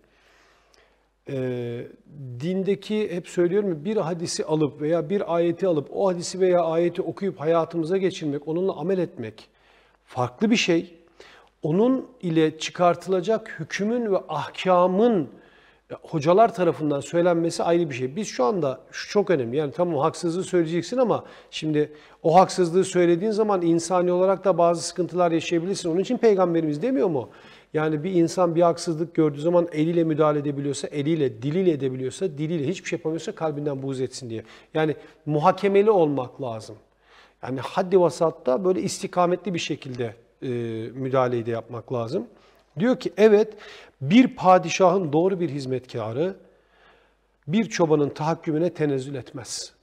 Ee, dindeki hep söylüyorum bir hadisi alıp veya bir ayeti alıp o hadisi veya ayeti okuyup hayatımıza geçirmek, onunla amel etmek farklı bir şey. Onun ile çıkartılacak hükmün ve ahkamın hocalar tarafından söylenmesi ayrı bir şey. Biz şu anda şu çok önemli. Yani tamam haksızlığı söyleyeceksin ama şimdi o haksızlığı söylediğin zaman insani olarak da bazı sıkıntılar yaşayabilirsin. Onun için peygamberimiz demiyor mu? Yani bir insan bir haksızlık gördüğü zaman eliyle müdahale edebiliyorsa, eliyle, diliyle edebiliyorsa, diliyle hiçbir şey yapamıyorsa kalbinden buğz etsin diye. Yani muhakemeli olmak lazım. Yani haddi vasatta böyle istikametli bir şekilde e, müdahaleyi de yapmak lazım. Diyor ki evet bir padişahın doğru bir hizmetkarı bir çobanın tahakkümüne tenezzül etmez.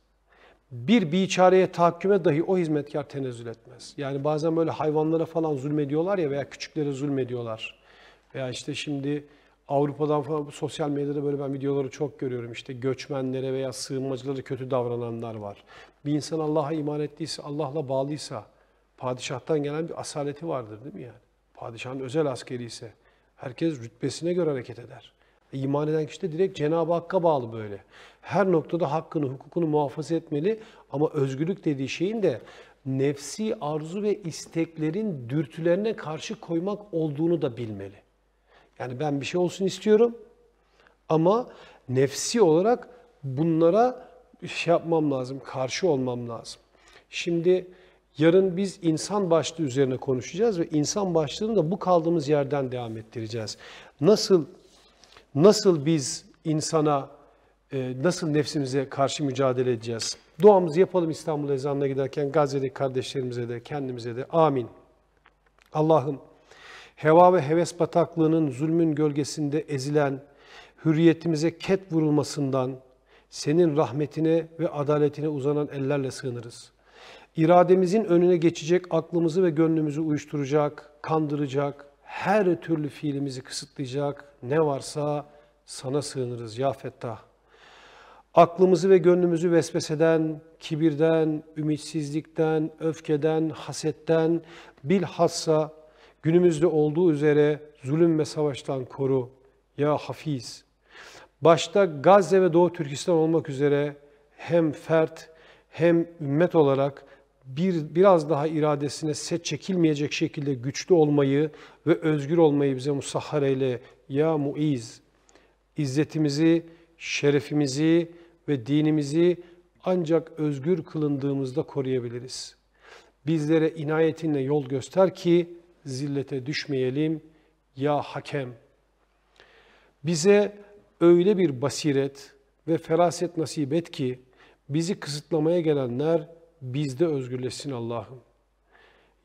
Bir biçareye tahakküme dahi o hizmetkar tenezzül etmez. Yani bazen böyle hayvanlara falan zulmediyorlar ya veya küçüklere zulmediyorlar. Veya işte şimdi Avrupa'dan falan sosyal medyada böyle ben videoları çok görüyorum. İşte göçmenlere veya sığınmacılara kötü davrananlar var. Bir insan Allah'a iman ettiyse, Allah'la bağlıysa padişahtan gelen bir asaleti vardır değil mi yani? Padişahın özel askeri ise Herkes rütbesine göre hareket eder. E, iman eden kişi de direkt Cenab-ı Hakk'a bağlı böyle. Her noktada hakkını, hukukunu muhafaza etmeli ama özgürlük dediği şeyin de nefsi arzu ve isteklerin dürtülerine karşı koymak olduğunu da bilmeli. Yani ben bir şey olsun istiyorum ama nefsi olarak bunlara şey yapmam lazım, karşı olmam lazım. Şimdi Yarın biz insan başlığı üzerine konuşacağız ve insan başlığını da bu kaldığımız yerden devam ettireceğiz. Nasıl nasıl biz insana e, nasıl nefsimize karşı mücadele edeceğiz? Duamızı yapalım İstanbul ezanına giderken Gazze'deki kardeşlerimize de kendimize de. Amin. Allah'ım heva ve heves bataklığının zulmün gölgesinde ezilen, hürriyetimize ket vurulmasından, senin rahmetine ve adaletine uzanan ellerle sığınırız.'' irademizin önüne geçecek, aklımızı ve gönlümüzü uyuşturacak, kandıracak, her türlü fiilimizi kısıtlayacak ne varsa sana sığınırız ya Fettah. Aklımızı ve gönlümüzü vesveseden, kibirden, ümitsizlikten, öfkeden, hasetten, bilhassa günümüzde olduğu üzere zulüm ve savaştan koru ya Hafiz. Başta Gazze ve Doğu Türkistan olmak üzere hem fert hem ümmet olarak bir biraz daha iradesine set çekilmeyecek şekilde güçlü olmayı ve özgür olmayı bize musahhar eyle. Ya muiz, izzetimizi, şerefimizi ve dinimizi ancak özgür kılındığımızda koruyabiliriz. Bizlere inayetinle yol göster ki zillete düşmeyelim. Ya hakem, bize öyle bir basiret ve feraset nasip et ki bizi kısıtlamaya gelenler bizde özgürleşsin Allah'ım.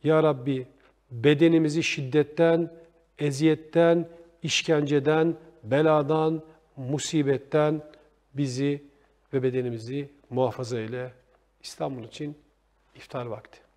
Ya Rabbi bedenimizi şiddetten, eziyetten, işkenceden, beladan, musibetten bizi ve bedenimizi muhafaza ile İstanbul için iftar vakti.